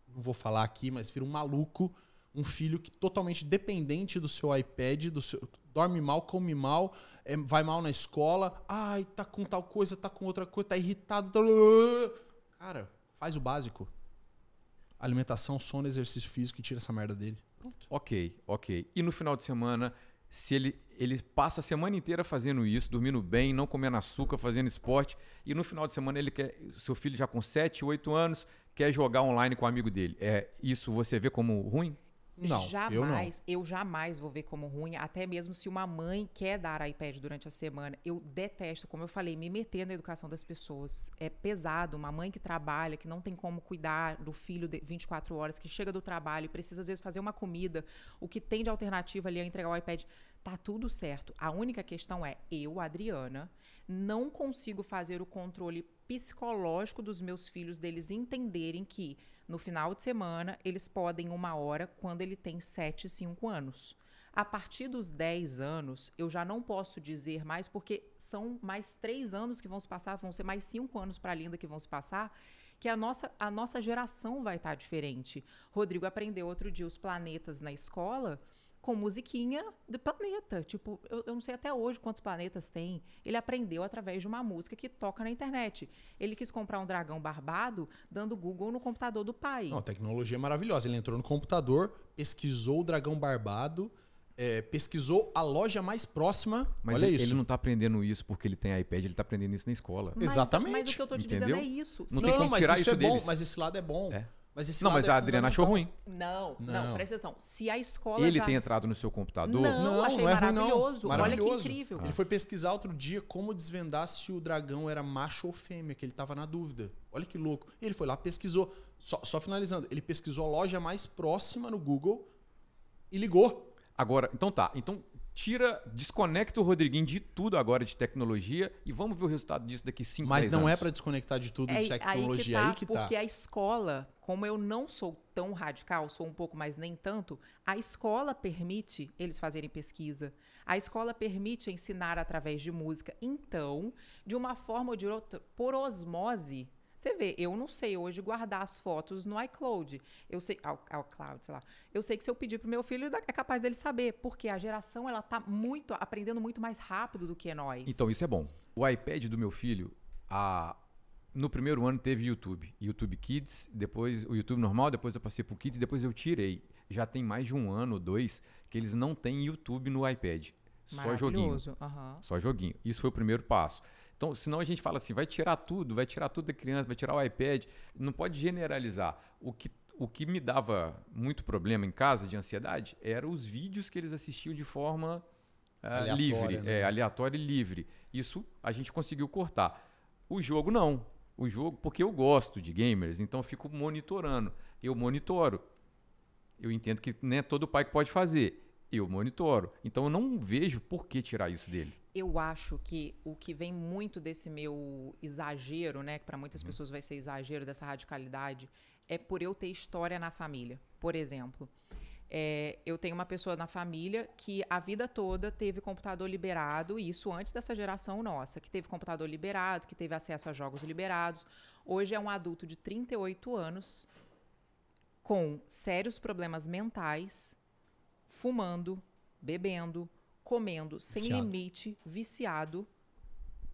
Não vou falar aqui, mas vira um maluco. Um filho que totalmente dependente do seu iPad, do seu, dorme mal, come mal, é, vai mal na escola. Ai, tá com tal coisa, tá com outra coisa, tá irritado. Tá... Cara, faz o básico. Alimentação, sono, exercício físico e tira essa merda dele. Pronto. Ok, ok. E no final de semana, se ele, ele passa a semana inteira fazendo isso, dormindo bem, não comendo açúcar, fazendo esporte, e no final de semana ele quer. Seu filho já com 7, 8 anos, quer jogar online com o um amigo dele. É Isso você vê como ruim? Não, jamais, eu, não. eu jamais vou ver como ruim, até mesmo se uma mãe quer dar iPad durante a semana. Eu detesto, como eu falei, me meter na educação das pessoas. É pesado. Uma mãe que trabalha, que não tem como cuidar do filho 24 horas, que chega do trabalho e precisa, às vezes, fazer uma comida, o que tem de alternativa ali é entregar o iPad. Tá tudo certo. A única questão é, eu, Adriana, não consigo fazer o controle psicológico dos meus filhos deles entenderem que no final de semana, eles podem uma hora quando ele tem 7, 5 anos. A partir dos 10 anos, eu já não posso dizer mais, porque são mais 3 anos que vão se passar, vão ser mais 5 anos para a Linda que vão se passar, que a nossa, a nossa geração vai estar tá diferente. Rodrigo aprendeu outro dia os planetas na escola com musiquinha de planeta. Tipo, eu, eu, não sei até hoje quantos planetas tem. Ele aprendeu através de uma música que toca na internet. Ele quis comprar um dragão barbado dando Google no computador do pai. Não, tecnologia é maravilhosa. Ele entrou no computador, pesquisou o dragão barbado. É, pesquisou a loja mais próxima. Mas olha ele, isso. ele não está aprendendo isso porque ele tem iPad, ele está aprendendo isso na escola. Mas, Exatamente. Mas o que eu estou te Entendeu? dizendo é isso. Não Sim. tem como não, tirar isso, isso é deles. bom, mas esse lado é bom. É. Mas esse não, mas é a Adriana achou ruim. Não, não, não, presta atenção. Se a escola. Ele já... tem entrado no seu computador? Não, não achei não é maravilhoso. Ruim, maravilhoso. Olha que incrível. Ah. Ele foi pesquisar outro dia como desvendar se o dragão era macho ou fêmea, que ele tava na dúvida. Olha que louco. Ele foi lá, pesquisou. Só, só finalizando, ele pesquisou a loja mais próxima no Google e ligou. Agora, então tá. Então, Tira, desconecta o Rodriguinho de tudo agora de tecnologia e vamos ver o resultado disso daqui cinco Mas não é anos. é para desconectar de tudo é, de tecnologia, aí que, tá, aí que tá. Porque a escola, como eu não sou tão radical, sou um pouco, mas nem tanto, a escola permite eles fazerem pesquisa. A escola permite ensinar através de música. Então, de uma forma ou de outra, por osmose, você vê, eu não sei hoje guardar as fotos no iCloud. Eu sei, ao, cloud, sei lá. Eu sei que se eu pedir pro meu filho, é capaz dele saber, porque a geração ela tá muito aprendendo muito mais rápido do que nós. Então isso é bom. O iPad do meu filho, a no primeiro ano teve YouTube, YouTube Kids, depois o YouTube normal, depois eu passei pro Kids, depois eu tirei. Já tem mais de um ano ou dois que eles não têm YouTube no iPad. Só joguinho. Uhum. Só joguinho. Isso foi o primeiro passo. Então, senão a gente fala assim, vai tirar tudo, vai tirar tudo da criança, vai tirar o iPad. Não pode generalizar. O que o que me dava muito problema em casa de ansiedade eram os vídeos que eles assistiam de forma uh, aleatória, livre, né? é, aleatória e livre. Isso a gente conseguiu cortar. O jogo não. O jogo, porque eu gosto de gamers, então fico monitorando. Eu monitoro. Eu entendo que nem né, todo pai pode fazer eu monitoro. Então eu não vejo por que tirar isso dele. Eu acho que o que vem muito desse meu exagero, né, que para muitas uhum. pessoas vai ser exagero dessa radicalidade, é por eu ter história na família. Por exemplo, é, eu tenho uma pessoa na família que a vida toda teve computador liberado, e isso antes dessa geração nossa, que teve computador liberado, que teve acesso a jogos liberados. Hoje é um adulto de 38 anos com sérios problemas mentais fumando, bebendo, comendo, sem viciado. limite, viciado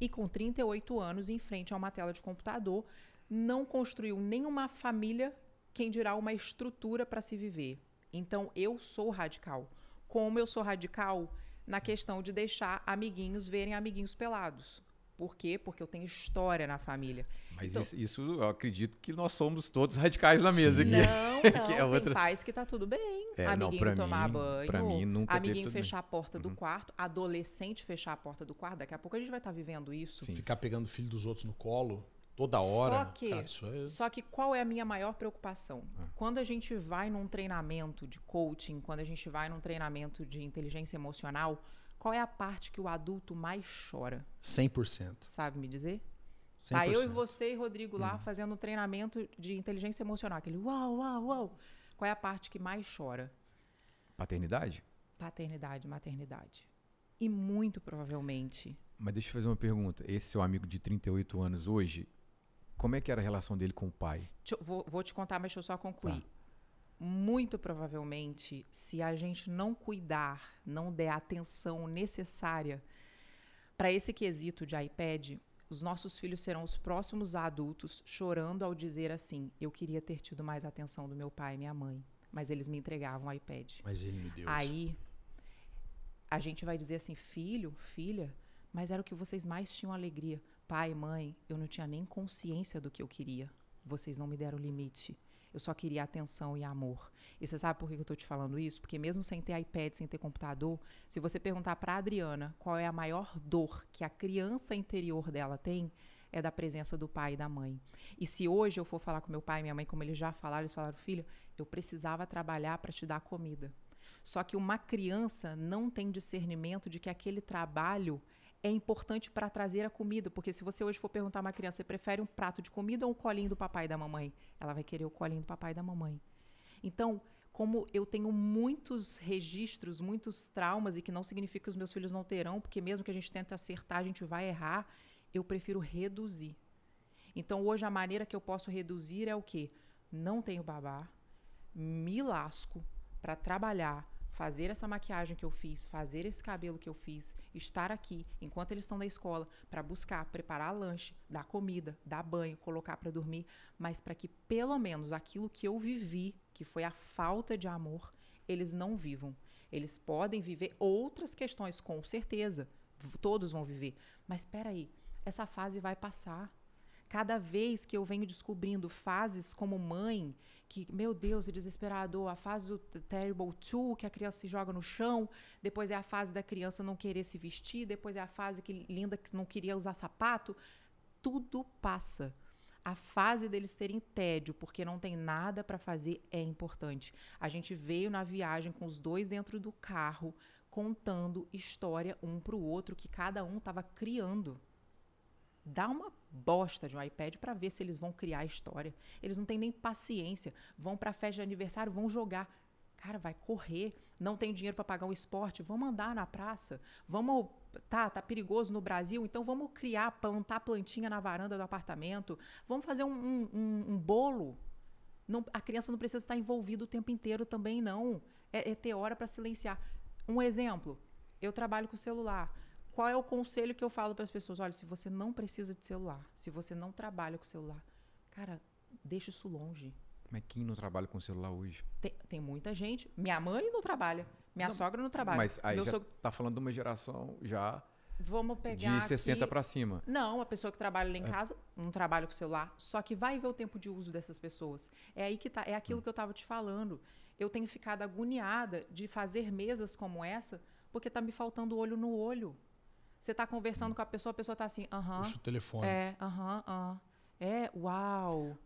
e com 38 anos em frente a uma tela de computador, não construiu nenhuma família, quem dirá uma estrutura para se viver. Então eu sou radical. Como eu sou radical na questão de deixar amiguinhos verem amiguinhos pelados. Por quê? Porque eu tenho história na família. Mas então, isso, isso, eu acredito que nós somos todos radicais na mesa aqui. Não, (laughs) não, que é outra... tem pais que tá tudo bem. É, amiguinho não, tomar mim, banho, pra mim nunca amiguinho fechar bem. a porta do uhum. quarto, adolescente fechar a porta do quarto. Daqui a pouco a gente vai estar tá vivendo isso. Sim. Ficar pegando o filho dos outros no colo toda hora. Só que, cara, é... só que qual é a minha maior preocupação? Ah. Quando a gente vai num treinamento de coaching, quando a gente vai num treinamento de inteligência emocional qual é a parte que o adulto mais chora? 100%. Sabe me dizer? 100%. Tá eu e você e Rodrigo lá uhum. fazendo um treinamento de inteligência emocional. Aquele uau, uau, uau. Qual é a parte que mais chora? Paternidade? Paternidade, maternidade. E muito provavelmente. Mas deixa eu fazer uma pergunta. Esse seu amigo de 38 anos hoje, como é que era a relação dele com o pai? vou, vou, te contar, mas deixa eu só concluir. Tá muito provavelmente, se a gente não cuidar, não der a atenção necessária para esse quesito de iPad, os nossos filhos serão os próximos adultos chorando ao dizer assim: eu queria ter tido mais atenção do meu pai e minha mãe, mas eles me entregavam o iPad. Mas ele me deu. Aí a gente vai dizer assim: filho, filha, mas era o que vocês mais tinham alegria. Pai, mãe, eu não tinha nem consciência do que eu queria. Vocês não me deram limite. Eu só queria atenção e amor. E você sabe por que eu estou te falando isso? Porque mesmo sem ter iPad, sem ter computador, se você perguntar para Adriana qual é a maior dor que a criança interior dela tem, é da presença do pai e da mãe. E se hoje eu for falar com meu pai e minha mãe, como eles já falaram, eles falaram: filho, eu precisava trabalhar para te dar comida. Só que uma criança não tem discernimento de que aquele trabalho é importante para trazer a comida, porque se você hoje for perguntar a uma criança, você prefere um prato de comida ou um colinho do papai e da mamãe? Ela vai querer o colinho do papai e da mamãe. Então, como eu tenho muitos registros, muitos traumas, e que não significa que os meus filhos não terão, porque mesmo que a gente tente acertar, a gente vai errar, eu prefiro reduzir. Então, hoje, a maneira que eu posso reduzir é o quê? Não tenho babá, me lasco para trabalhar, fazer essa maquiagem que eu fiz, fazer esse cabelo que eu fiz, estar aqui enquanto eles estão na escola para buscar, preparar lanche, dar comida, dar banho, colocar para dormir, mas para que pelo menos aquilo que eu vivi, que foi a falta de amor, eles não vivam. Eles podem viver outras questões com certeza, todos vão viver, mas espera aí, essa fase vai passar cada vez que eu venho descobrindo fases como mãe, que, meu Deus, é desesperador, a fase do Terrible Two, que a criança se joga no chão, depois é a fase da criança não querer se vestir, depois é a fase que linda que não queria usar sapato. Tudo passa. A fase deles terem tédio, porque não tem nada para fazer, é importante. A gente veio na viagem com os dois dentro do carro, contando história um para o outro que cada um estava criando. Dá uma bosta de um iPad para ver se eles vão criar a história. Eles não têm nem paciência. Vão para a festa de aniversário, vão jogar. Cara, vai correr, não tem dinheiro para pagar um esporte, vamos andar na praça, vamos. Tá, tá perigoso no Brasil, então vamos criar, plantar plantinha na varanda do apartamento, vamos fazer um, um, um, um bolo. Não, a criança não precisa estar envolvida o tempo inteiro também, não. É, é ter hora para silenciar. Um exemplo: eu trabalho com celular qual é o conselho que eu falo para as pessoas? Olha, se você não precisa de celular, se você não trabalha com celular, cara, deixa isso longe. Mas é quem não trabalha com celular hoje? Tem, tem muita gente. Minha mãe não trabalha. Minha não, sogra não trabalha. Mas aí já sogro... tá falando de uma geração já Vamos pegar de 60 para cima. Não, a pessoa que trabalha lá em é. casa não trabalha com celular, só que vai ver o tempo de uso dessas pessoas. É aí que tá, é aquilo hum. que eu estava te falando. Eu tenho ficado agoniada de fazer mesas como essa, porque tá me faltando olho no olho. Você está conversando com a pessoa, a pessoa está assim, aham. Puxa o telefone. É, aham, aham. É, uau.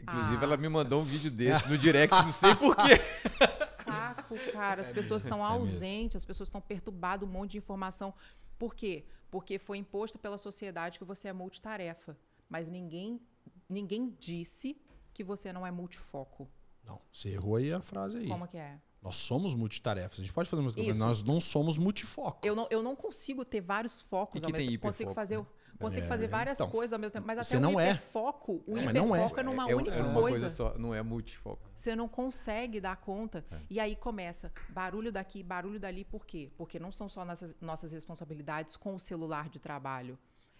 Inclusive, ah. ela me mandou um vídeo desse no direct, não sei porquê. (laughs) Saco, cara. As é pessoas estão é ausentes, as pessoas estão perturbadas, um monte de informação. Por quê? Porque foi imposto pela sociedade que você é multitarefa. Mas ninguém, ninguém disse que você não é multifoco. Não, você errou aí a frase aí. Como que é? Nós somos multitarefas. A gente pode fazer muitas coisas, mas nós não somos multifoco. Eu não, eu não consigo ter vários focos. que ao tem mesmo. Né? Consigo fazer, né? consigo é, fazer várias então, coisas ao mesmo tempo. Mas até não o hiperfoco, é. o hiperfoco não, é. É. é numa é, única é uma coisa. coisa. só, não é multifoco. Você não consegue dar conta. É. E aí começa barulho daqui, barulho dali. Por quê? Porque não são só nossas, nossas responsabilidades com o celular de trabalho.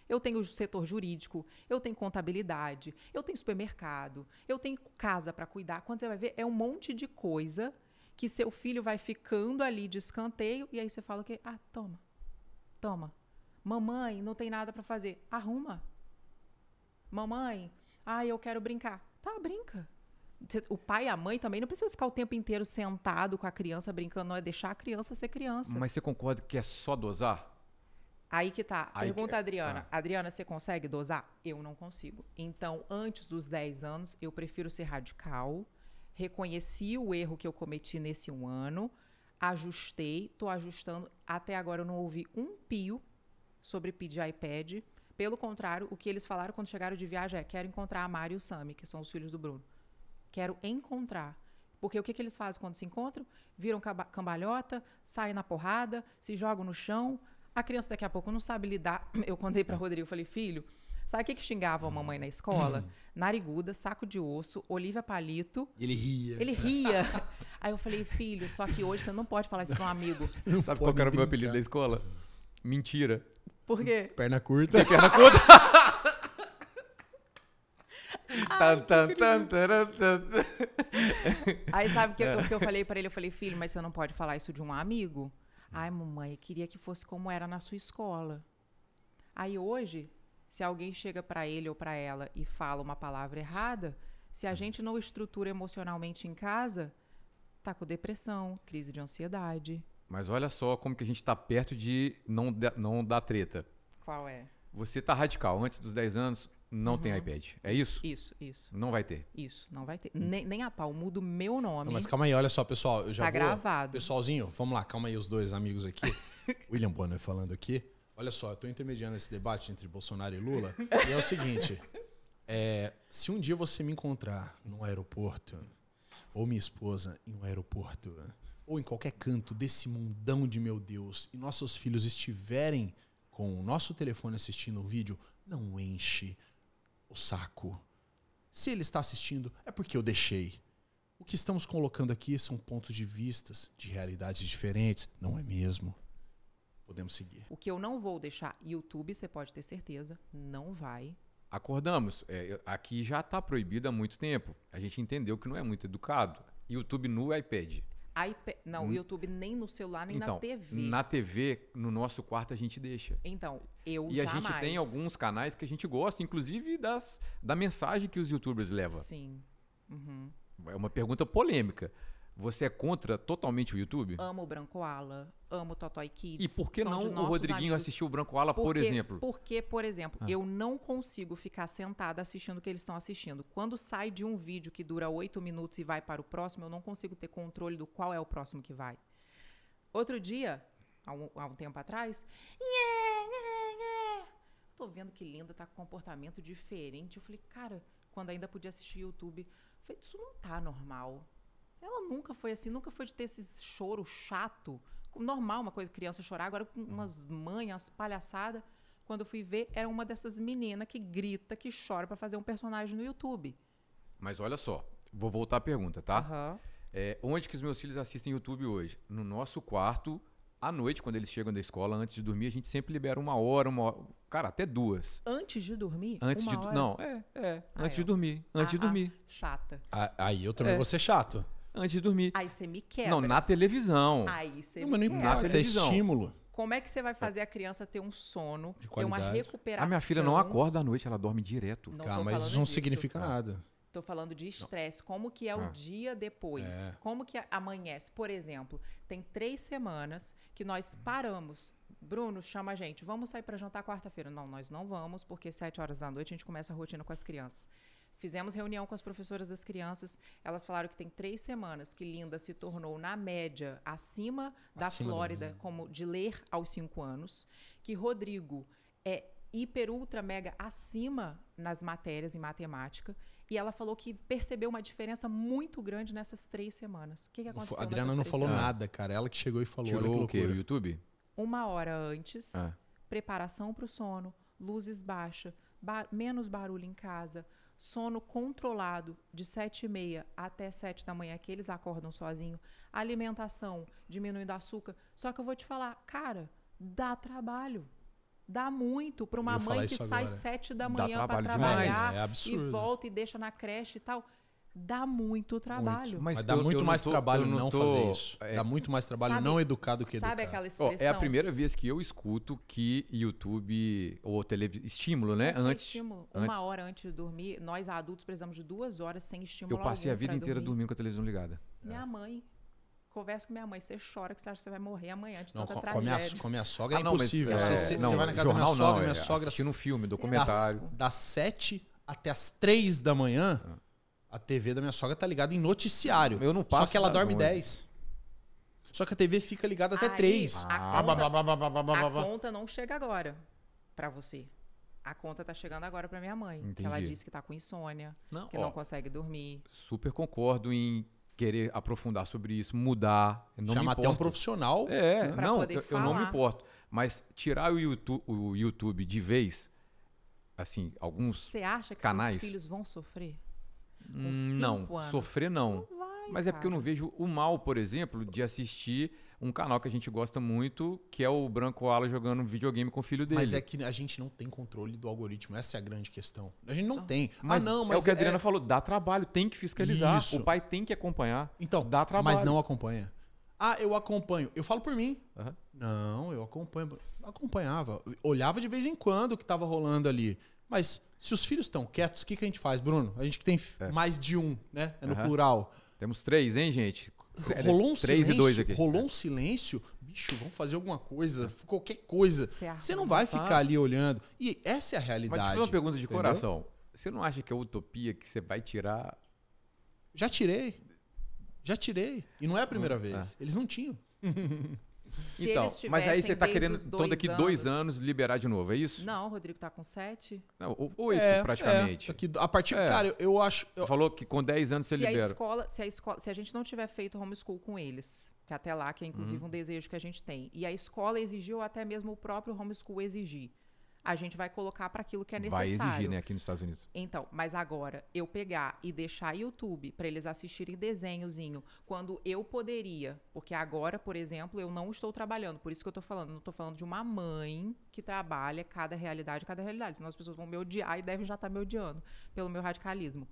Eu tenho o setor jurídico, eu tenho contabilidade, eu tenho supermercado, eu tenho casa para cuidar. Quando você vai ver, é um monte de coisa que seu filho vai ficando ali de escanteio e aí você fala o quê? Ah, toma. Toma. Mamãe, não tem nada para fazer. Arruma. Mamãe, ah, eu quero brincar. Tá, brinca. O pai e a mãe também não precisam ficar o tempo inteiro sentado com a criança brincando, não é deixar a criança ser criança. Mas você concorda que é só dosar? Aí que tá. Aí Pergunta que... a é. Adriana. Ah. Adriana, você consegue dosar? Eu não consigo. Então, antes dos 10 anos, eu prefiro ser radical reconheci o erro que eu cometi nesse um ano, ajustei, estou ajustando. Até agora eu não ouvi um pio sobre pedir iPad. Pelo contrário, o que eles falaram quando chegaram de viagem é: quero encontrar a Mari e o Sami, que são os filhos do Bruno. Quero encontrar. Porque o que, que eles fazem quando se encontram? Viram cambalhota, saem na porrada, se jogam no chão. A criança daqui a pouco não sabe lidar. Eu contei para é. Rodrigo, falei, filho, Sabe o que, que xingava a mamãe na escola? Hum. Nariguda, saco de osso, Olivia Palito. Ele ria. Ele ria. (laughs) Aí eu falei, filho, só que hoje você não pode falar isso pra um amigo. (laughs) Não Sabe qual era o meu apelido da escola? Mentira. Por quê? Perna curta. (laughs) Perna curta. Ai, tan, tan, tan, Aí sabe o que, é. que eu falei pra ele? Eu falei, filho, mas você não pode falar isso de um amigo? Hum. Ai, mamãe, eu queria que fosse como era na sua escola. Aí hoje, se alguém chega para ele ou para ela e fala uma palavra errada, se a uhum. gente não estrutura emocionalmente em casa, tá com depressão, crise de ansiedade. Mas olha só como que a gente está perto de não, não dar treta. Qual é? Você tá radical. Antes dos 10 anos, não uhum. tem iPad. É isso? Isso, isso. Não vai ter. Isso, não vai ter. Nem, nem a pau, mudo meu nome. Não, mas calma aí, olha só, pessoal. Eu já tá vou... gravado. Pessoalzinho, vamos lá, calma aí, os dois amigos aqui. (laughs) William Bonner falando aqui. Olha só, eu estou intermediando esse debate entre Bolsonaro e Lula. e é o seguinte: (laughs) é, se um dia você me encontrar num aeroporto, ou minha esposa em um aeroporto, ou em qualquer canto desse mundão de meu Deus, e nossos filhos estiverem com o nosso telefone assistindo o vídeo, não enche o saco. Se ele está assistindo, é porque eu deixei. O que estamos colocando aqui são pontos de vistas de realidades diferentes, não é mesmo? podemos seguir. O que eu não vou deixar YouTube, você pode ter certeza, não vai. Acordamos. É, aqui já está proibido há muito tempo. A gente entendeu que não é muito educado. YouTube no iPad. iPad não, hum. YouTube nem no celular, nem então, na TV. Na TV, no nosso quarto, a gente deixa. Então, eu E jamais. a gente tem alguns canais que a gente gosta, inclusive das, da mensagem que os youtubers levam. Sim. Uhum. É uma pergunta polêmica. Você é contra totalmente o YouTube? Amo o Branco Ala, amo o Totói Kids. E por que não o Rodriguinho amigos. assistiu o Branco Ala, por exemplo? Porque, por exemplo, ah. eu não consigo ficar sentada assistindo o que eles estão assistindo. Quando sai de um vídeo que dura oito minutos e vai para o próximo, eu não consigo ter controle do qual é o próximo que vai. Outro dia, há um, há um tempo atrás, yeah, yeah, yeah. tô vendo que Linda tá com comportamento diferente. Eu falei, cara, quando ainda podia assistir YouTube, eu falei, isso não tá normal ela nunca foi assim, nunca foi de ter esse choro chato. Normal uma coisa, criança chorar, agora com umas mães, umas palhaçadas. Quando eu fui ver, era uma dessas meninas que grita, que chora para fazer um personagem no YouTube. Mas olha só, vou voltar à pergunta, tá? Uhum. É, onde que os meus filhos assistem YouTube hoje? No nosso quarto, à noite, quando eles chegam da escola, antes de dormir, a gente sempre libera uma hora, uma hora. Cara, até duas. Antes de dormir? Antes uma de. Hora? Não, é, é. Ah, antes é. de dormir. Antes ah, de ah, dormir. Ah, chata. aí eu também é. vou ser chato antes de dormir. Aí você me quebra. Não, na televisão. Aí você não, me mas não quebra. importa, é estímulo. Como é que você vai fazer a criança ter um sono, ter uma recuperação? A minha filha não acorda à noite, ela dorme direto. Não mas isso não disso. significa nada. Estou falando de estresse, como que é ah. o dia depois, é. como que amanhece. Por exemplo, tem três semanas que nós paramos. Bruno chama a gente, vamos sair para jantar quarta-feira. Não, nós não vamos, porque sete horas da noite a gente começa a rotina com as crianças. Fizemos reunião com as professoras das crianças. Elas falaram que tem três semanas que Linda se tornou, na média, acima da acima Flórida, como de ler aos cinco anos. Que Rodrigo é hiper, ultra, mega acima nas matérias em matemática. E ela falou que percebeu uma diferença muito grande nessas três semanas. O que, que aconteceu? A Adriana não falou semanas? nada, cara. Ela que chegou e falou. Tirou o quê? O YouTube? Uma hora antes, ah. preparação para o sono, luzes baixas, bar menos barulho em casa, sono controlado de 7 e meia até 7 da manhã, que eles acordam sozinho, alimentação, diminuindo açúcar. Só que eu vou te falar, cara, dá trabalho. Dá muito para uma mãe que sai agora. sete da manhã para trabalhar demais, é e volta e deixa na creche e tal dá muito trabalho. Muito. Mas, Mas, dá eu, muito eu mais tô, trabalho não, não tô, fazer é isso. É, dá muito mais trabalho sabe, não educar do que educar. Sabe aquela expressão? Oh, é a primeira vez que eu escuto que YouTube ou televisão... Estímulo, né? antes, estímulo. Antes. Uma hora antes de dormir, nós adultos precisamos de duas horas sem estímulo Eu passei a vida inteira dormir. dormindo com a televisão ligada. Minha é. mãe conversa com minha mãe, você chora que você acha que você vai morrer amanhã de não, tanta com, tragédia. Minha, com a minha sogra é ah, é impossível. Mas, é, você, não, você vai na casa jornal, da minha sogra, não, minha é, sogra... Assistindo um filme, documentário. Das, das sete até as três da manhã... Ah. A TV da minha sogra tá ligada em noticiário. Eu não passo. Só que ela dorme 10. Só que a TV fica ligada até Aí, 3. A, ah, conta, a conta não chega agora para você. A conta tá chegando agora para minha mãe. Que ela disse que tá com insônia, não, que ó, não consegue dormir. Super concordo em querer aprofundar sobre isso, mudar. Não Chama até um profissional. É, né? não, eu, eu, não me importo. Mas tirar o YouTube, o YouTube de vez, assim, alguns canais... Você acha que canais, seus filhos vão sofrer? Hum, não, anos. sofrer não. não vai, Mas é porque eu não vejo o mal, por exemplo, de assistir um canal que a gente gosta muito, que é o Branco Ala jogando videogame com o filho dele. Mas é que a gente não tem controle do algoritmo, essa é a grande questão. A gente não, não. tem. Ah, mas ah, não, mas é o que a é Adriana é... falou, dá trabalho, tem que fiscalizar, Isso. o pai tem que acompanhar. Então, dá trabalho. Mas não acompanha. Ah, eu acompanho. Eu falo por mim. Uhum. Não, eu acompanho. Acompanhava. Olhava de vez em quando o que estava rolando ali. Mas se os filhos estão quietos, o que, que a gente faz, Bruno? A gente que tem é. mais de um, né? É no uhum. plural. Temos três, hein, gente? É, rolou um três silêncio, e dois aqui. Rolou um silêncio, bicho, vamos fazer alguma coisa, é. qualquer coisa. Você não vai ficar ali olhando. E essa é a realidade. Mas te uma pergunta de entendeu? coração. Você não acha que é utopia que você vai tirar? Já tirei. Já tirei. E não é a primeira hum, vez. É. Eles não tinham. (laughs) Se então, mas aí você está querendo, então daqui anos... dois anos liberar de novo, é isso? Não, o Rodrigo está com sete. Não, oito é, é praticamente. É. Aqui, a partir, é. cara, eu, eu acho. Eu... Você falou que com dez anos você se libera. A escola, se, a escola, se a gente não tiver feito homeschool com eles, que até lá, que é inclusive uhum. um desejo que a gente tem, e a escola exigiu, ou até mesmo o próprio homeschool exigir a gente vai colocar para aquilo que é necessário. Vai exigir, né, aqui nos Estados Unidos. Então, mas agora, eu pegar e deixar YouTube para eles assistirem desenhozinho, quando eu poderia, porque agora, por exemplo, eu não estou trabalhando, por isso que eu estou falando, não estou falando de uma mãe que trabalha cada realidade, cada realidade, senão as pessoas vão me odiar e devem já estar tá me odiando pelo meu radicalismo.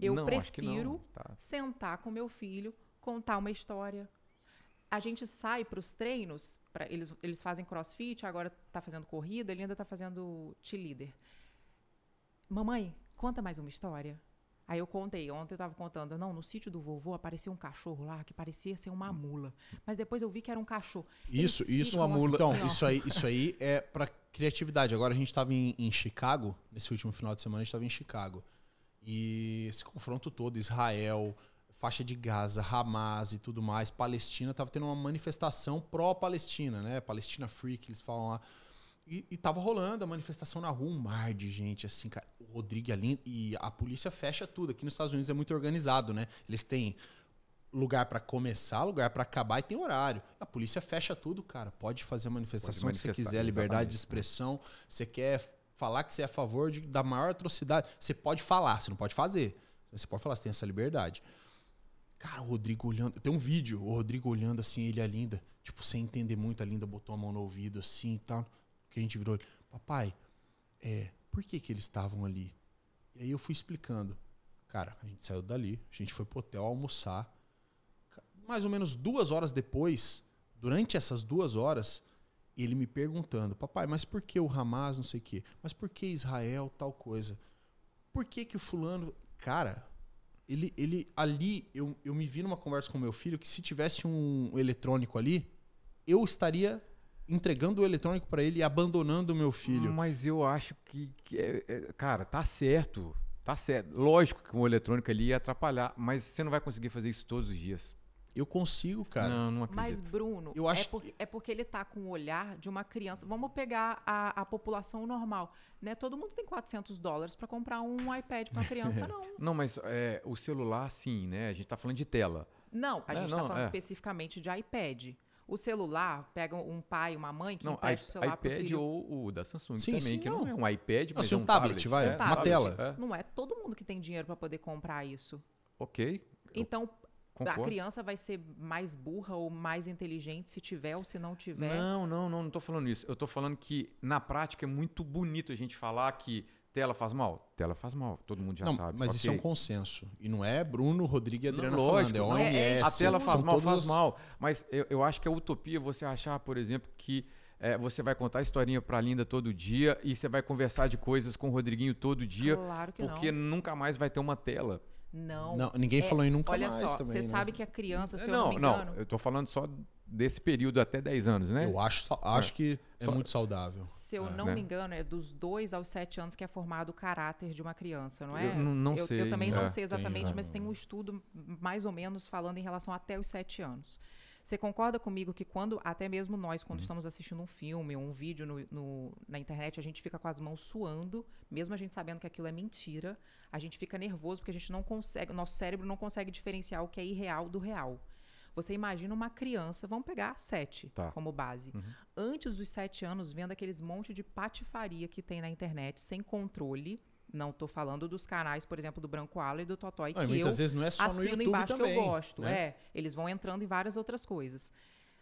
Eu não, prefiro tá. sentar com meu filho, contar uma história, a gente sai para os treinos, pra, eles, eles fazem crossfit, agora está fazendo corrida, ele ainda está fazendo T-Leader. Mamãe, conta mais uma história. Aí eu contei, ontem eu estava contando, não, no sítio do vovô apareceu um cachorro lá que parecia ser uma mula, mas depois eu vi que era um cachorro. Isso, Eles isso uma mula. Assim, então, isso aí, isso aí é para criatividade. Agora a gente estava em, em, Chicago, nesse último final de semana a gente estava em Chicago. E esse confronto todo, Israel, faixa de Gaza, Hamas e tudo mais, Palestina, tava tendo uma manifestação pró-Palestina, né? Palestina Free, que eles falam lá. E, e tava rolando a manifestação na rua, um mar de gente, assim, cara. O Rodrigo ali. E a polícia fecha tudo. Aqui nos Estados Unidos é muito organizado, né? Eles têm lugar para começar, lugar para acabar e tem horário. A polícia fecha tudo, cara. Pode fazer a manifestação se você quiser, liberdade de expressão. Você quer falar que você é a favor de, da maior atrocidade. Você pode falar, você não pode fazer. Você pode falar, você tem essa liberdade. Cara, o Rodrigo olhando. Tem um vídeo, o Rodrigo olhando assim, ele e a Linda, tipo, sem entender muito, a Linda botou a mão no ouvido assim e tal. Que a gente virou, papai, é, por que que eles estavam ali? E aí eu fui explicando. Cara, a gente saiu dali, a gente foi pro hotel almoçar. Mais ou menos duas horas depois, durante essas duas horas, ele me perguntando, papai, mas por que o Hamas, não sei o quê? Mas por que Israel, tal coisa? Por que que o fulano... Cara, ele, ele ali, eu, eu me vi numa conversa com meu filho que se tivesse um eletrônico ali, eu estaria entregando o eletrônico para ele e abandonando o meu filho. Mas eu acho que, que é, é, cara, tá certo. Tá certo. Lógico que um eletrônico ali ia atrapalhar, mas você não vai conseguir fazer isso todos os dias. Eu consigo, cara. Não, não acredito. Mas, Bruno, eu acho é, por, que... é porque ele tá com o olhar de uma criança. Vamos pegar a, a população normal, né? Todo mundo tem 400 dólares para comprar um iPad para criança, (laughs) não. não, mas é, o celular, sim, né? A gente tá falando de tela. Não, a é, gente tá não, tá falando é. especificamente de iPad. O celular, pega um pai, uma mãe que não, empresta o celular iPad filho. ou o da Samsung sim, também, sim, que não. não. é um iPad, mas não, é um tablet. tablet vai, é, uma tablet. tela. É. Não é todo mundo que tem dinheiro para poder comprar isso. Ok. Então, Concordo. A criança vai ser mais burra ou mais inteligente se tiver ou se não tiver. Não, não, não, não tô falando isso. Eu tô falando que na prática é muito bonito a gente falar que tela faz mal? Tela faz mal, todo mundo já não, sabe. Mas okay. isso é um consenso. E não é Bruno, Rodrigo e Adriana é não, lógico, falando, é OMS. É, a tela faz mal, faz as... mal. Mas eu, eu, acho que é utopia você achar, por exemplo, que é, você vai contar a historinha pra Linda todo dia e você vai conversar de coisas com o Rodriguinho todo dia. Claro que porque não. nunca mais vai ter uma tela. Não. Não, ninguém é, falou em nunca olha mais só, também. Você né? sabe que a criança, se não, eu não me engano... Não, eu tô falando só desse período até 10 anos, né? Eu acho, acho é. que é só, muito saudável. Se eu é. não né? me engano, é dos 2 aos 7 anos que é formado o caráter de uma criança, não é? Eu não eu, sei. Eu também não é. sei exatamente, tem, né? mas tem um estudo mais ou menos falando em relação até os 7 anos. Você concorda comigo que quando, até mesmo nós, quando uhum. estamos assistindo um filme, um vídeo no, no, na internet, a gente fica com as mãos suando, mesmo a gente sabendo que aquilo é mentira, a gente fica nervoso porque a gente não consegue, o nosso cérebro não consegue diferenciar o que é irreal do real. Você imagina uma criança, vamos pegar sete tá. como base. Uhum. Antes dos sete anos, vendo aqueles monte de patifaria que tem na internet, sem controle, não estou falando dos canais, por exemplo, do Branco Ala e do Totói, que muitas eu vezes não é só assino no YouTube embaixo também, que eu gosto. Né? É, eles vão entrando em várias outras coisas.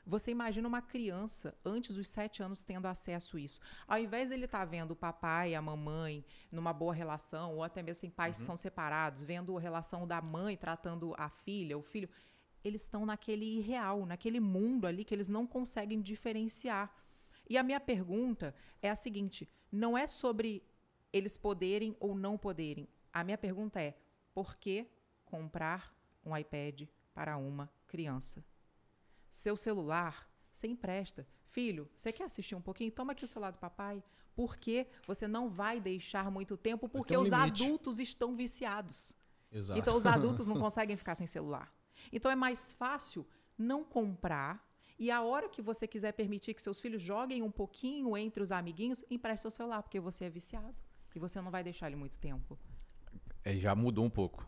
Você imagina uma criança antes dos sete anos tendo acesso a isso. Ao invés dele estar tá vendo o papai e a mamãe numa boa relação, ou até mesmo sem assim, pais uhum. que são separados, vendo a relação da mãe tratando a filha, o filho, eles estão naquele irreal, naquele mundo ali que eles não conseguem diferenciar. E a minha pergunta é a seguinte: não é sobre eles poderem ou não poderem. A minha pergunta é: por que comprar um iPad para uma criança? Seu celular, você empresta. Filho, você quer assistir um pouquinho? Toma aqui o celular do papai. Porque você não vai deixar muito tempo, porque um os limite. adultos estão viciados. Exato. Então, os (laughs) adultos não conseguem ficar sem celular. Então, é mais fácil não comprar e a hora que você quiser permitir que seus filhos joguem um pouquinho entre os amiguinhos, empreste seu celular, porque você é viciado e você não vai deixar ele muito tempo. É, já mudou um pouco.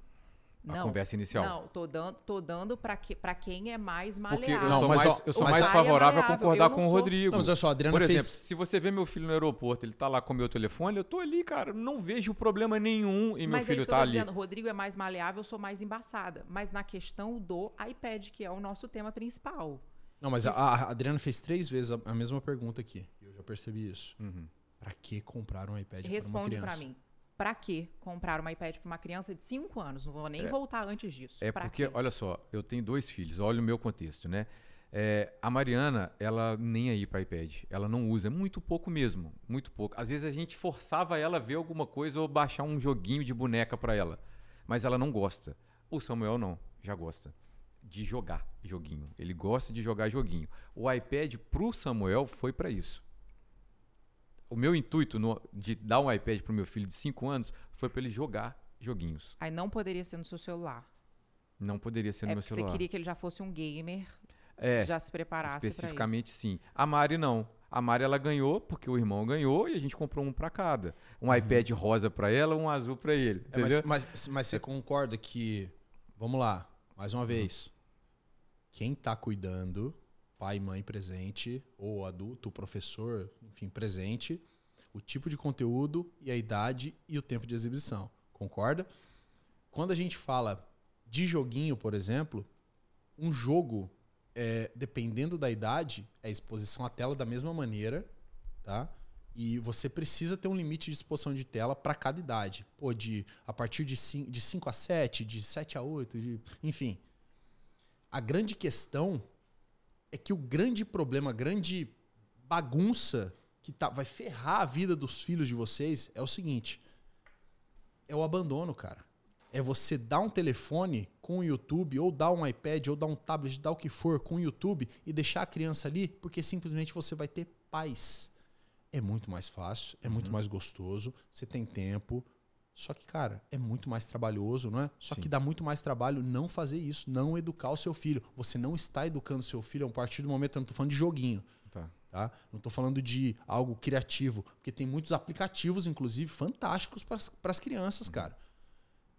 A não, conversa inicial. Não, tô dando, tô dando para que, pra quem é mais maleável. Porque eu sou mas, mais, eu sou mais favorável é a concordar com sou... o Rodrigo. Não, mas olha só, Adriano Por fez... exemplo, se você vê meu filho no aeroporto, ele tá lá com o meu telefone, eu tô ali, cara, não vejo problema nenhum e meu é filho é tá ali. Dizendo, Rodrigo é mais maleável, eu sou mais embaçada. Mas na questão do iPad, que é o nosso tema principal. Não, mas a, a Adriana fez três vezes a, a mesma pergunta aqui. Eu já percebi isso. Uhum. Para que comprar um iPad Responde para uma criança? Responde para mim. Para que comprar um iPad para uma criança de 5 anos? Não vou nem é, voltar antes disso. É pra porque, quê? olha só, eu tenho dois filhos, olha o meu contexto, né? É, a Mariana, ela nem aí para iPad. Ela não usa, é muito pouco mesmo, muito pouco. Às vezes a gente forçava ela a ver alguma coisa ou baixar um joguinho de boneca para ela, mas ela não gosta. O Samuel não, já gosta de jogar joguinho. Ele gosta de jogar joguinho. O iPad pro Samuel foi para isso o meu intuito no, de dar um iPad pro meu filho de 5 anos foi para ele jogar joguinhos. Aí não poderia ser no seu celular. Não poderia ser no é meu celular. Você queria que ele já fosse um gamer, é, já se preparasse Especificamente, sim. A Mari não. A Mari ela ganhou porque o irmão ganhou e a gente comprou um para cada. Um uhum. iPad rosa para ela, um azul para ele. É, mas, mas, mas, você concorda que, vamos lá, mais uma uhum. vez, quem tá cuidando pai e mãe presente, ou adulto, professor, enfim, presente, o tipo de conteúdo e a idade e o tempo de exibição. Concorda? Quando a gente fala de joguinho, por exemplo, um jogo, é, dependendo da idade, é exposição à tela da mesma maneira, tá? E você precisa ter um limite de exposição de tela para cada idade. Pô, de, a partir de 5, a 7, de 7 a 8, de, enfim. A grande questão é que o grande problema, a grande bagunça que tá, vai ferrar a vida dos filhos de vocês é o seguinte: é o abandono, cara. É você dar um telefone com o YouTube, ou dar um iPad, ou dar um tablet, dar o que for com o YouTube e deixar a criança ali, porque simplesmente você vai ter paz. É muito mais fácil, é muito uhum. mais gostoso, você tem tempo, só que, cara, é muito mais trabalhoso, não é? Só Sim. que dá muito mais trabalho não fazer isso, não educar o seu filho. Você não está educando o seu filho a partir do momento, eu não estou falando de joguinho. Tá. Tá? Não estou falando de algo criativo, porque tem muitos aplicativos, inclusive, fantásticos para as crianças, cara.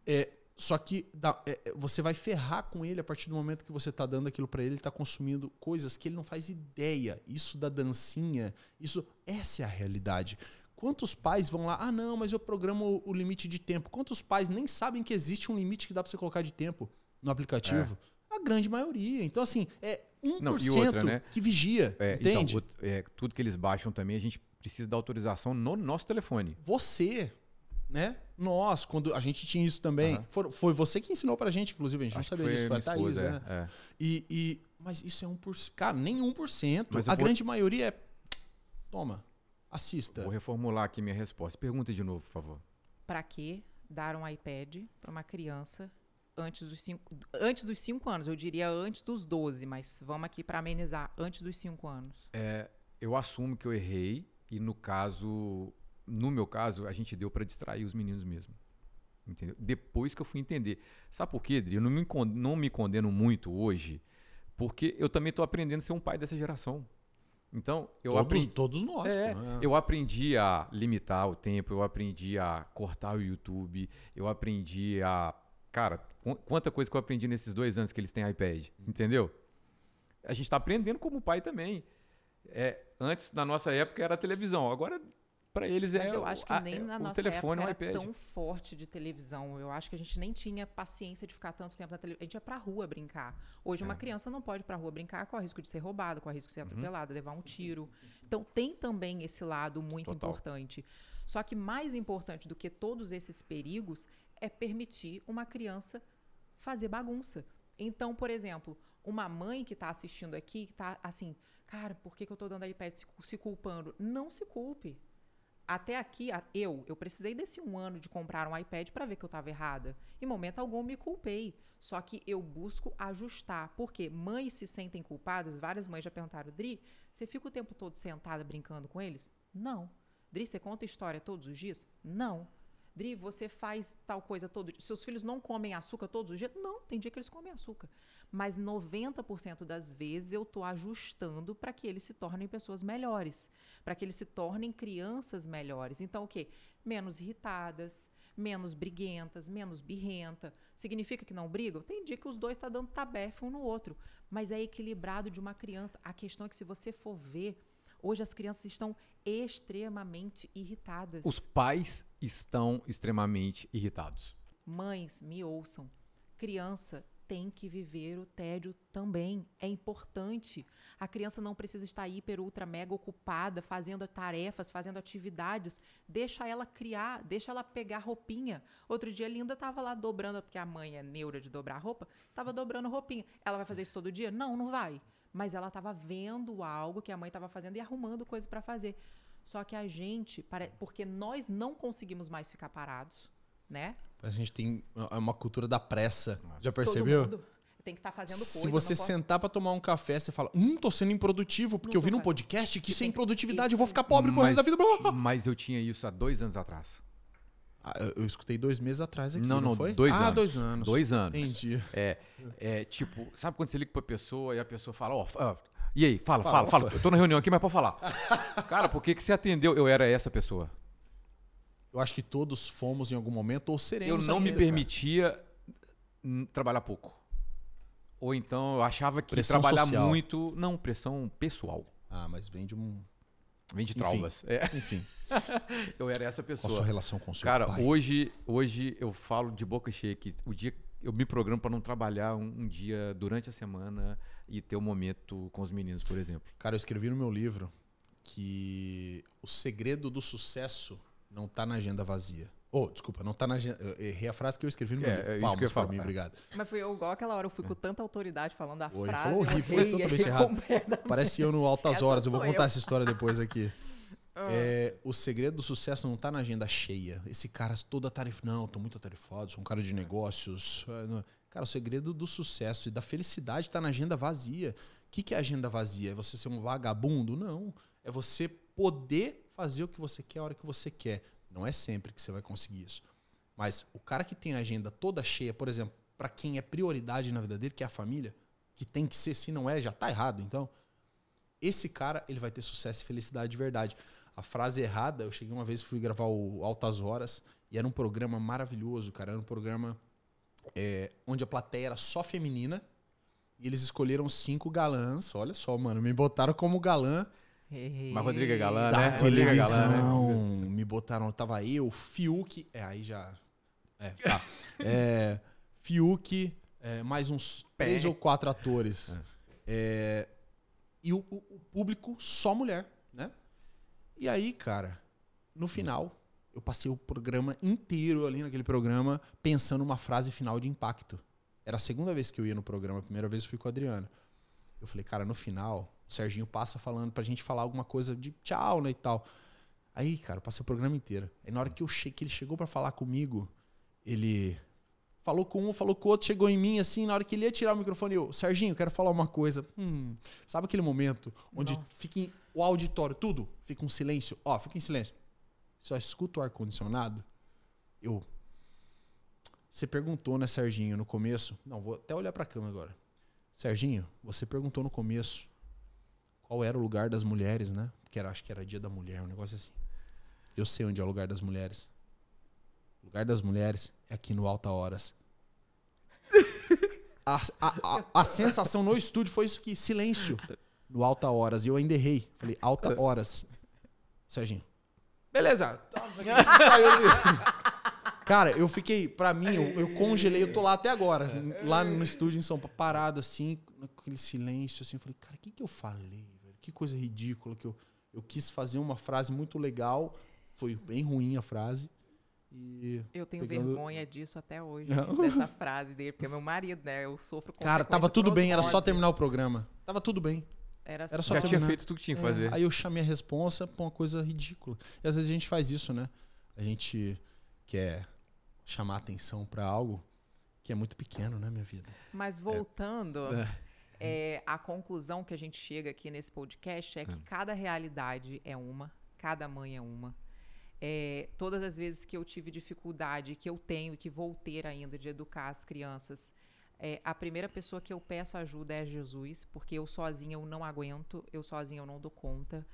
É, só que dá, é, é, você vai ferrar com ele a partir do momento que você está dando aquilo para ele, ele está consumindo coisas que ele não faz ideia. Isso da dancinha, isso essa é a realidade. Quantos pais vão lá, ah não, mas eu programo o limite de tempo. Quantos pais nem sabem que existe um limite que dá para você colocar de tempo no aplicativo? É. A grande maioria. Então, assim, é 1% não, e outra, né? que vigia, é, então, entende? Então, é, tudo que eles baixam também, a gente precisa da autorização no nosso telefone. Você, né? Nós, quando a gente tinha isso também, foi, foi, você que ensinou pra gente, inclusive, a gente Acho não sabia disso, foi a Thaís, né? É. E, e, mas isso é 1%. Cara, nem 1%. Mas a grande maioria é. Toma assista. Vou reformular aqui minha resposta. Pergunta de novo, por favor. Para que dar um iPad para uma criança antes dos, cinco, antes dos cinco anos? Eu diria antes dos 12, mas vamos aqui para amenizar. Antes dos cinco anos. É, eu assumo que eu errei e no caso, no meu caso, a gente deu para distrair os meninos mesmo. Entendeu? Depois que eu fui entender. Sabe por quê, Adri? Eu não me, não me condeno muito hoje, porque eu também estou aprendendo a ser um pai dessa geração. Então, eu todos, aprendi. Todos nós. É, é, Eu aprendi a limitar o tempo, eu aprendi a cortar o YouTube, eu aprendi a. Cara, quanta coisa que eu aprendi nesses dois anos que eles têm iPad, entendeu? A gente está aprendendo como pai também. É, antes, na nossa época, era televisão. Agora para eles é Mas é eu acho que a, nem é, na o nossa telefone, é época era tão forte de televisão. Eu acho que a gente nem tinha paciência de ficar tanto tempo na televisão. A gente ia pra rua brincar. Hoje é. uma criança não pode ir pra rua brincar, o risco de ser roubada, o risco de ser uhum. atropelada, uhum. levar um tiro. Então tem também esse lado muito Total. importante. Só que mais importante do que todos esses perigos é permitir uma criança fazer bagunça. Então, por exemplo, uma mãe que está assistindo aqui, que está assim, cara, por que, que eu estou dando iPad se culpando? Não se culpe até aqui, eu, eu precisei desse um ano de comprar um iPad para ver que eu estava errada. Em momento algum me culpei. Só que eu busco ajustar. Porque mães se sentem culpadas. Várias mães já perguntaram, Dri, você fica o tempo todo sentada brincando com eles? Não. Dri, você conta história todos os dias? Não. Dri, você faz tal coisa todo dia. Seus filhos não comem açúcar todos os dias? Não, tem dia que eles comem açúcar. Mas 90% das vezes eu estou ajustando para que eles se tornem pessoas melhores, para que eles se tornem crianças melhores. Então, o quê? Menos irritadas, menos briguentas, menos birrenta. Significa que não brigam? Tem dia que os dois estão tá dando tabefe um no outro, mas é equilibrado de uma criança. A questão é que se você for ver Hoje as crianças estão extremamente irritadas. Os pais estão extremamente irritados. Mães, me ouçam. Criança tem que viver o tédio também. É importante. A criança não precisa estar hiper, ultra, mega ocupada, fazendo tarefas, fazendo atividades. Deixa ela criar, deixa ela pegar roupinha. Outro dia a Linda estava lá dobrando, porque a mãe é neura de dobrar roupa, estava dobrando roupinha. Ela vai fazer isso todo dia? Não, não vai mas ela estava vendo algo que a mãe estava fazendo e arrumando coisa para fazer. Só que a gente, porque nós não conseguimos mais ficar parados, né? A gente tem é uma cultura da pressa. Já percebeu? tem que estar tá fazendo coisa. Se você sentar para tomar um café, você fala, hum, tô sendo improdutivo, porque não eu vi num podcast que, que isso é improdutividade, que... eu vou ficar pobre mas, por resto da vida. Mas eu tinha isso há dois anos atrás. Ah, eu escutei dois meses atrás aqui, não, não, não foi? Dois ah, anos. dois anos. Dois anos. Entendi. É, é tipo, sabe quando você liga pra pessoa e a pessoa fala, ó, oh, e aí, fala, fala, fala, fala. Eu tô na reunião aqui, mas pode falar. Cara, por que, que você atendeu? Eu era essa pessoa. Eu acho que todos fomos em algum momento ou seremos. Eu não ainda, me permitia cara. Hum, trabalhar pouco. Ou então eu achava que pressão trabalhar social. muito. Não, pressão pessoal. Ah, mas vem de um vem de Enfim. É. Enfim. (laughs) eu era essa pessoa. Qual a sua relação com o seu Cara, pai? Hoje, hoje eu falo de boca cheia que o dia eu me programo para não trabalhar um, um, dia durante a semana e ter um momento com os meninos, por exemplo. Cara, eu escrevi no meu livro que o segredo do sucesso não está na agenda vazia. Oh, desculpa, não tá na agenda. Eu errei a frase que eu escrevi no meu é, é Palmas isso pra mim, obrigado. Mas foi igual aquela hora, eu fui com tanta autoridade falando a frase. Foi horrível, foi totalmente errado. Parece eu no Altas essa Horas, eu vou contar eu. essa história depois aqui. Ah. é, o segredo do sucesso não tá na agenda cheia. Esse cara todo tarifa Não, tô muito tarifado sou um cara de negócios. Ah, cara, o segredo do sucesso e da felicidade tá na agenda vazia. O que, que é agenda vazia? É você ser um vagabundo? Não. É você poder fazer o que você quer a hora que você quer não é sempre que você vai conseguir isso. Mas o cara que tem a agenda toda cheia, por exemplo, para quem é prioridade na vida dele, que é a família, que tem que ser, se não é, já tá errado. Então, esse cara, ele vai ter sucesso e felicidade de verdade. A frase errada, eu cheguei uma vez, fui gravar o Altas Horas, e era um programa maravilhoso, cara. Era um programa é, onde a plateia era só feminina, e eles escolheram cinco galãs. Olha só, mano, me botaram como galã mas Rodrigo é galã, da né? É televisão. Galã, né? Me botaram, tava eu, Fiuk. É, aí já. É, tá. (laughs) é, Fiuk, é, mais uns Pé. três ou quatro atores. É. é e o, o, público só mulher, né? E aí, cara, no final, eu passei o programa inteiro ali naquele programa pensando uma frase final de impacto. Era a segunda vez que eu ia no programa, a primeira vez eu fui com a Adriana. Eu falei, cara, no final, o Serginho passa falando pra gente falar alguma coisa de tchau, né, e tal. Aí, cara, eu passei o programa inteiro. Aí na hora que, eu che que ele chegou para falar comigo, ele falou com um, falou com o outro, chegou em mim assim, na hora que ele ia tirar o microfone, eu, Serginho, quero falar uma coisa. Hum, sabe aquele momento onde Nossa. fica em, o auditório, tudo, fica um silêncio, ó, fica em silêncio. Só escuta o ar-condicionado. Eu. Você perguntou, né, Serginho, no começo? Não, vou até olhar pra câmera agora. Serginho, você perguntou no começo qual era o lugar das mulheres, né? Que era, acho que era dia da mulher, um negócio assim. Eu sei onde é o lugar das mulheres. O lugar das mulheres é aqui no Alta Horas. A, a, a, a sensação no estúdio foi isso aqui, silêncio. No Alta Horas. E eu ainda errei. Falei, Alta Horas. Serginho. Beleza. Cara, eu fiquei, pra mim, eu, eu, congelei, eu tô lá até agora. Lá no estúdio em São Paulo, parado assim, aquele silêncio assim. Eu falei, cara, o que que eu falei? que coisa ridícula que eu, eu quis fazer uma frase muito legal, foi bem ruim a frase. E eu tenho pegando... vergonha disso até hoje, Não. dessa frase dele, porque é meu marido, né? Eu sofro com Cara, tava tudo bem, era só terminar o programa. Tava tudo bem. Era, era só Já terminar. tinha feito tudo que tinha que é. fazer. Aí eu chamei a responsa pra uma coisa ridícula. E às vezes a gente faz isso, né? A gente quer chamar atenção para algo que é muito pequeno, né, minha vida? Mas voltando. É. é. É, a conclusão que a gente chega aqui nesse podcast é que ah. cada realidade é uma, cada mãe é uma. É, todas as vezes que eu tive dificuldade, que eu tenho e que vou ter ainda de educar as crianças, é, a primeira pessoa que eu peço ajuda é Jesus, porque eu sozinha eu não aguento, eu sozinha eu não dou conta,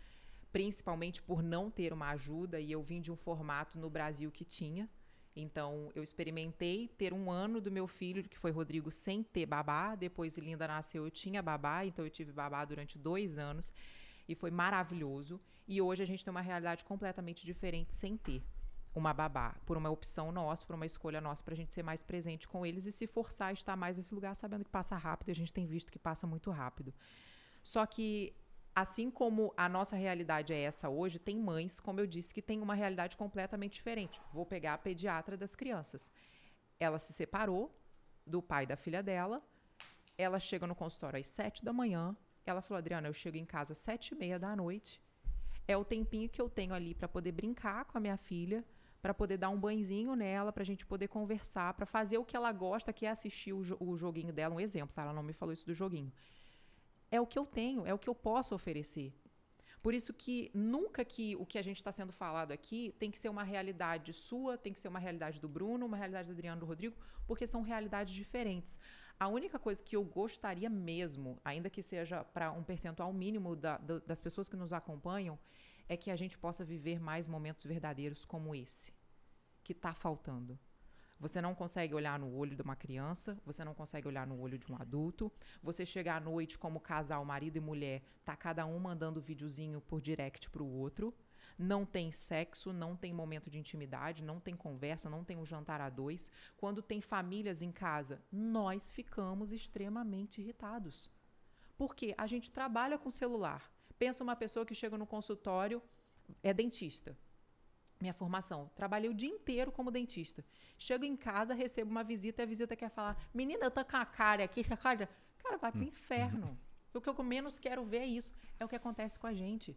principalmente por não ter uma ajuda e eu vim de um formato no Brasil que tinha. Então, eu experimentei ter um ano do meu filho, que foi Rodrigo, sem ter babá. Depois, Linda nasceu, eu tinha babá, então eu tive babá durante dois anos. E foi maravilhoso. E hoje a gente tem uma realidade completamente diferente sem ter uma babá, por uma opção nossa, por uma escolha nossa, para a gente ser mais presente com eles e se forçar a estar mais nesse lugar, sabendo que passa rápido, a gente tem visto que passa muito rápido. Só que assim como a nossa realidade é essa hoje, tem mães, como eu disse, que têm uma realidade completamente diferente. Vou pegar a pediatra das crianças. Ela se separou do pai da filha dela. Ela chega no consultório às sete da manhã. Ela falou, Adriana, eu chego em casa às sete e meia da noite. É o tempinho que eu tenho ali para poder brincar com a minha filha, para poder dar um banhozinho nela, para a gente poder conversar, para fazer o que ela gosta, que é assistir o, jo o joguinho dela. Um exemplo, tá? Ela não me falou isso do joguinho é o que eu tenho, é o que eu posso oferecer. Por isso que nunca que o que a gente está sendo falado aqui tem que ser uma realidade sua, tem que ser uma realidade do Bruno, uma realidade do Adriano, do Rodrigo, porque são realidades diferentes. A única coisa que eu gostaria mesmo, ainda que seja para um percentual mínimo da, da, das pessoas que nos acompanham, é que a gente possa viver mais momentos verdadeiros como esse, que está faltando. Você não consegue olhar no olho de uma criança, você não consegue olhar no olho de um adulto. Você chega à noite como casal, marido e mulher, tá cada um mandando videozinho por direct pro outro. Não tem sexo, não tem momento de intimidade, não tem conversa, não tem um jantar a dois. Quando tem famílias em casa, nós ficamos extremamente irritados. Porque a gente trabalha com celular. Pensa uma pessoa que chega no consultório, é dentista minha formação. Trabalhei o dia inteiro como dentista. Chego em casa, recebo uma visita e a visita quer falar: Menina, eu tô com a cara aqui, a cara. Cara, vai pro hum. inferno. Uhum. o que eu menos quero ver é isso. É o que acontece com a gente.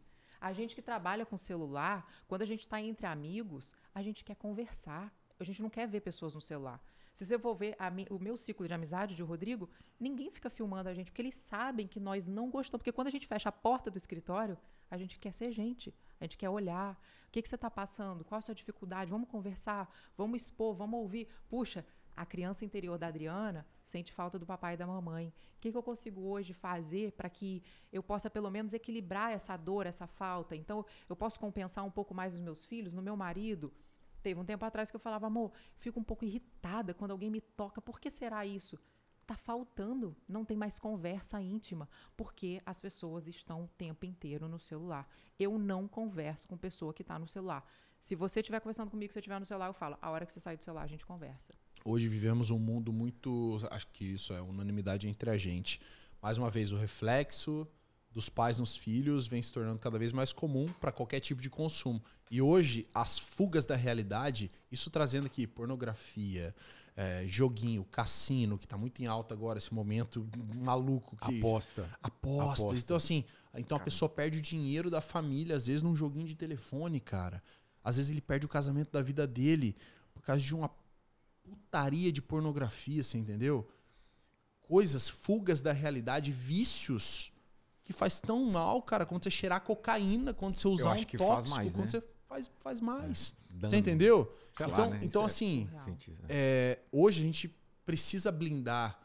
A gente que trabalha com celular, quando a gente está entre amigos, a gente quer conversar. A gente não quer ver pessoas no celular. Se você for ver a, o meu ciclo de amizade de Rodrigo, ninguém fica filmando a gente, porque eles sabem que nós não gostamos. Porque quando a gente fecha a porta do escritório, a gente quer ser gente. A gente quer olhar. O que, que você está passando? Qual a sua dificuldade? Vamos conversar, vamos expor, vamos ouvir. Puxa, a criança interior da Adriana sente falta do papai e da mamãe. O que, que eu consigo hoje fazer para que eu possa, pelo menos, equilibrar essa dor, essa falta? Então, eu posso compensar um pouco mais os meus filhos, no meu marido? Teve um tempo atrás que eu falava, amor, fico um pouco irritada quando alguém me toca, por que será isso? está faltando, não tem mais conversa íntima, porque as pessoas estão o tempo inteiro no celular. Eu não converso com pessoa que está no celular. Se você estiver conversando comigo, se estiver no celular, eu falo, a hora que você sair do celular, a gente conversa. Hoje vivemos um mundo muito, acho que isso é unanimidade entre a gente. Mais uma vez, o reflexo dos pais nos filhos vem se tornando cada vez mais comum para qualquer tipo de consumo. E hoje, as fugas da realidade, isso trazendo aqui pornografia, é, joguinho, cassino, que está muito em alta agora, esse momento maluco. Que... Aposta. apostas, Aposta. Então, assim, então cara. a pessoa perde o dinheiro da família, às vezes, num joguinho de telefone, cara. Às vezes ele perde o casamento da vida dele por causa de uma putaria de pornografia, você entendeu? Coisas, fugas da realidade, vícios que faz tão mal, cara, quando você cheirar cocaína, quando você usar um tóxico, mais, quando né? você faz, faz mais. É, você entendeu? Sei então, lá, né? então é assim, né? é, hoje a gente precisa blindar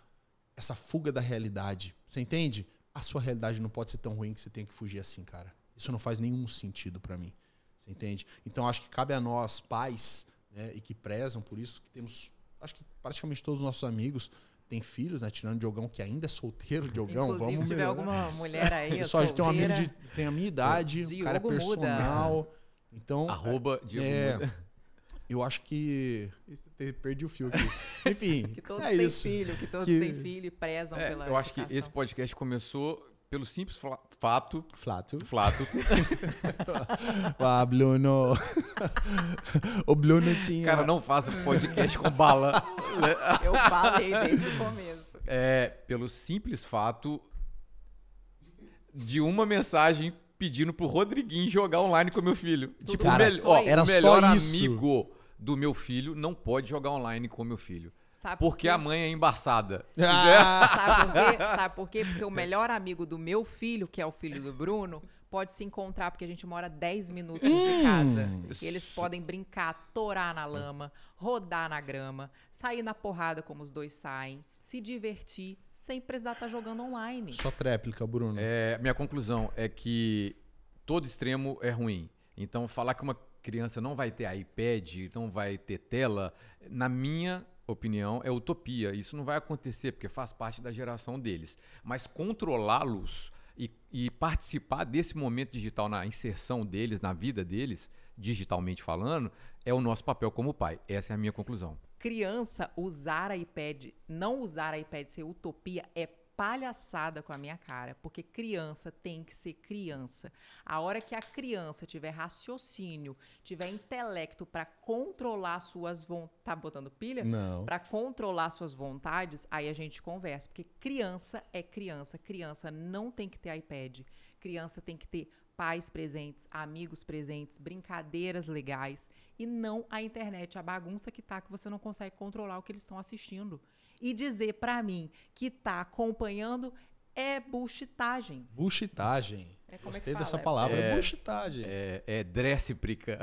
essa fuga da realidade. Você entende? A sua realidade não pode ser tão ruim que você tenha que fugir assim, cara. Isso não faz nenhum sentido para mim. Você entende? Então acho que cabe a nós, pais, né, e que prezam por isso, que temos, acho que praticamente todos os nossos amigos têm filhos, né? Tirando o Diogão, que ainda é solteiro, Diogão, Inclusive, vamos se tiver melhorar. alguma mulher aí. (laughs) só a gente tem um amigo de. tem a minha idade, o cara é personal. Muda. Então. Arroba é, Diego é, Eu acho que. Perdi o fio aqui. Enfim. (laughs) que todos é têm isso. filho, que todos que... têm filho e prezam é, pela. Eu acho que esse podcast começou pelo simples fato. Flato. Flato. ah, (laughs) Bruno. (laughs) o Bruno tinha. Cara, não faça podcast com bala. eu falei desde o começo. É, pelo simples fato de uma mensagem pedindo pro Rodriguinho jogar online com meu filho. Tipo, Cara, ó, era o melhor só isso. amigo do meu filho não pode jogar online com meu filho. Sabe porque por a mãe é embaçada. (laughs) Ah. Sabe, por quê? Sabe por quê? Porque o melhor amigo do meu filho, que é o filho do Bruno, pode se encontrar, porque a gente mora 10 minutos de casa. Eles podem brincar, torar na lama, rodar na grama, sair na porrada como os dois saem, se divertir sem precisar estar tá jogando online. Só tréplica, Bruno. É, minha conclusão é que todo extremo é ruim. Então, falar que uma criança não vai ter iPad, não vai ter tela, na minha opinião, é utopia. Isso não vai acontecer, porque faz parte da geração deles. Mas controlá-los e participar desse momento digital na inserção deles, na vida deles, digitalmente falando, é o nosso papel como pai. Essa é a minha conclusão. Criança usar iPad, não usar iPad ser utopia é palhaçada com a minha cara, porque criança tem que ser criança. A hora que a criança tiver raciocínio, tiver intelecto para controlar suas vontades, tá botando pilha? Não. Para controlar suas vontades, aí a gente conversa, porque criança é criança, criança não tem que ter iPad. Criança tem que ter pais presentes, amigos presentes, brincadeiras legais e não a internet, a bagunça que tá que você não consegue controlar o que eles estão assistindo e dizer para mim que tá acompanhando é buchitagem. Buchitagem. É, é Gostei é dessa palavra. É, buchitagem. É, é prica.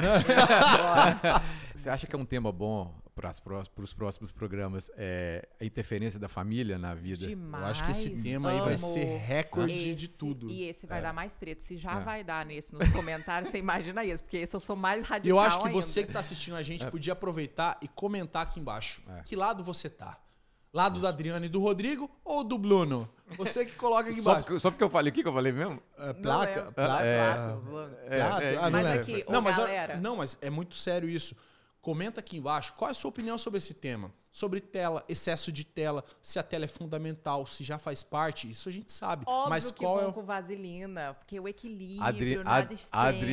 (laughs) (laughs) Você acha que é um tema bom para, próximos, os próximos programas é, a interferência da família na vida. Demais, Eu acho que esse tema amo. aí vai ser recorde esse, de tudo. E esse vai é. dar mais treta. Se já é. vai dar nesse nos comentários, você imagina isso, porque esse eu sou mais radical. Eu acho que ainda. você que está assistindo a gente é. podia aproveitar e comentar aqui embaixo. É. Que lado você tá? Lado da Adriano e do Rodrigo ou do Bruno? Você que coloca aqui Só, embaixo. porque- só porque eu falei o que, eu falei mesmo? É, placa? É. placa? É. é. Plato, é, Ah, não Mas aqui, mas, não, mas é muito sério isso. Comenta aqui embaixo qual é a sua opinião sobre esse tema sobre tela, excesso de tela, se a tela é fundamental, se já faz parte, isso a gente sabe. Óbvio Mas qual que vão é... com vaselina, porque o equilíbrio, Adri... nada é Adri...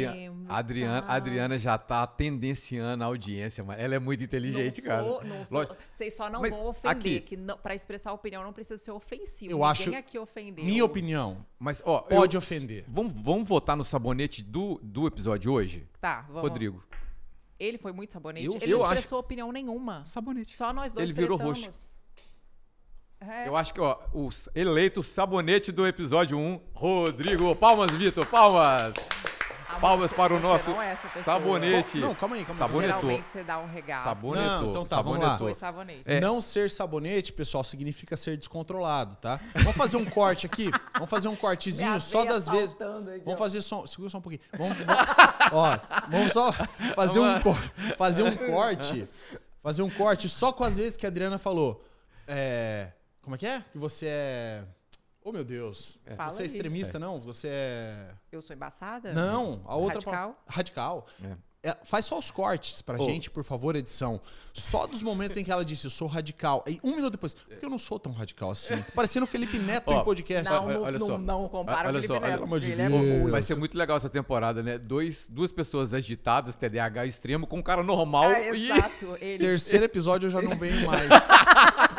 extremo. Adriana, tá. Adriana já tá tendenciando a audiência, mas ela é muito inteligente, não cara. Sou, não sou, Vocês só não mas vão ofender, aqui, que não, pra expressar opinião não precisa ser ofensivo. Eu Ninguém acho... aqui ofendeu. Minha opinião, mas ó, pode eu, ofender. Vamos, vamos votar no sabonete do, do episódio hoje? Tá, vamos. Rodrigo. Ele foi muito sabonete. Eu, ele eu não acho... sua opinião nenhuma. Sabonete. Só nós dois Ele virou roxo. É. Eu acho que, ó, o eleito sabonete do episódio 1, Rodrigo. Palmas, Vitor, palmas! Palmas para o nosso é sabonete. Não, calma aí, calma aí. Sabonetou. Geralmente você dá um Sabonetou. Não, então tá, sabonetou. vamos lá. Sabonete. É. Não ser sabonete, pessoal, significa ser descontrolado, tá? Vamos fazer um corte aqui. Vamos fazer um cortezinho só das vezes. Aqui, vamos fazer só... Segura só um pouquinho. Vamos, vamos... ó, vamos só fazer um, corte, fazer um corte. Fazer um corte só com as vezes que a Adriana falou. É... Como é que é? Que você é... Oh, meu Deus. É. Você é extremista, é. não? Você é. Eu sou embaçada? Não, a outra. Radical. Pa... Radical. É. É, faz só os cortes pra oh. gente, por favor, edição. Só dos momentos em que ela disse, eu sou radical. E um minuto depois, porque eu não sou tão radical assim. (laughs) Parecendo o Felipe Neto oh, em podcast. Não, olha, olha não, só. não, não compara olha, o Felipe só, Neto. Olha, Ele é Vai ser muito legal essa temporada, né? Dois, duas pessoas agitadas, TDAH extremo, com um cara normal. É, e... Exato. Ele... Terceiro episódio eu já não venho mais. (laughs)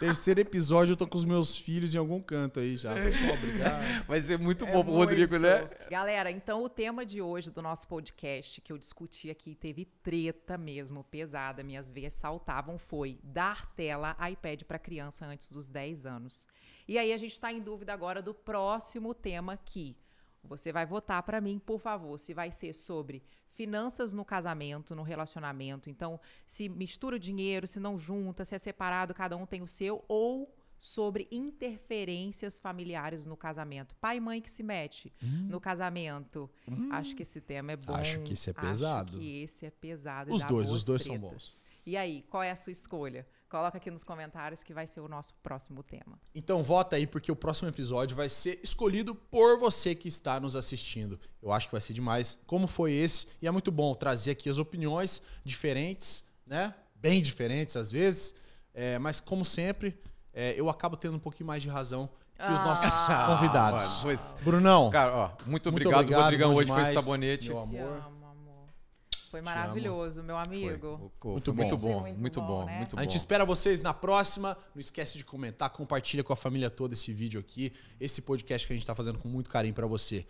Terceiro episódio, eu tô com os meus filhos em algum canto aí já. Pessoal, obrigado. Vai ser muito é bom pro Rodrigo, né? Galera, então o tema de hoje do nosso podcast que eu discuti aqui, teve treta mesmo, pesada, minhas veias saltavam, foi dar tela iPad para criança antes dos 10 anos. E aí a gente está em dúvida agora do próximo tema aqui. você vai votar para mim, por favor, se vai ser sobre finanças no casamento, no relacionamento. Então, se mistura o dinheiro, se não junta, se é separado, cada um tem o seu, ou sobre interferências familiares no casamento. Pai e mãe que se mete hum. no casamento. Hum. Acho que esse tema é bom. Acho que isso é pesado. Acho que esse é pesado. Os dois, os dois tretas. são bons. E aí, qual é a sua escolha? coloca aqui nos comentários que vai ser o nosso próximo tema. Então vota aí porque o próximo episódio vai ser escolhido por você que está nos assistindo. Eu acho que vai ser demais. Como foi esse? E é muito bom trazer aqui as opiniões diferentes, né? Bem diferentes às vezes, é, mas como sempre, é, eu acabo tendo um pouquinho mais de razão que os ah. nossos ah, convidados. mano, pois... Brunão. Cara, ó, muito, muito obrigado, obrigado Rodrigão. Hoje demais, foi sabonete. Meu amor. Foi maravilhoso, meu amigo. Foi. Muito, muito, bom. Muito, muito bom, bom né? muito bom. A gente espera vocês na próxima. Não esquece de comentar, compartilha com a família toda esse vídeo aqui, esse podcast que a gente está fazendo com muito carinho para você.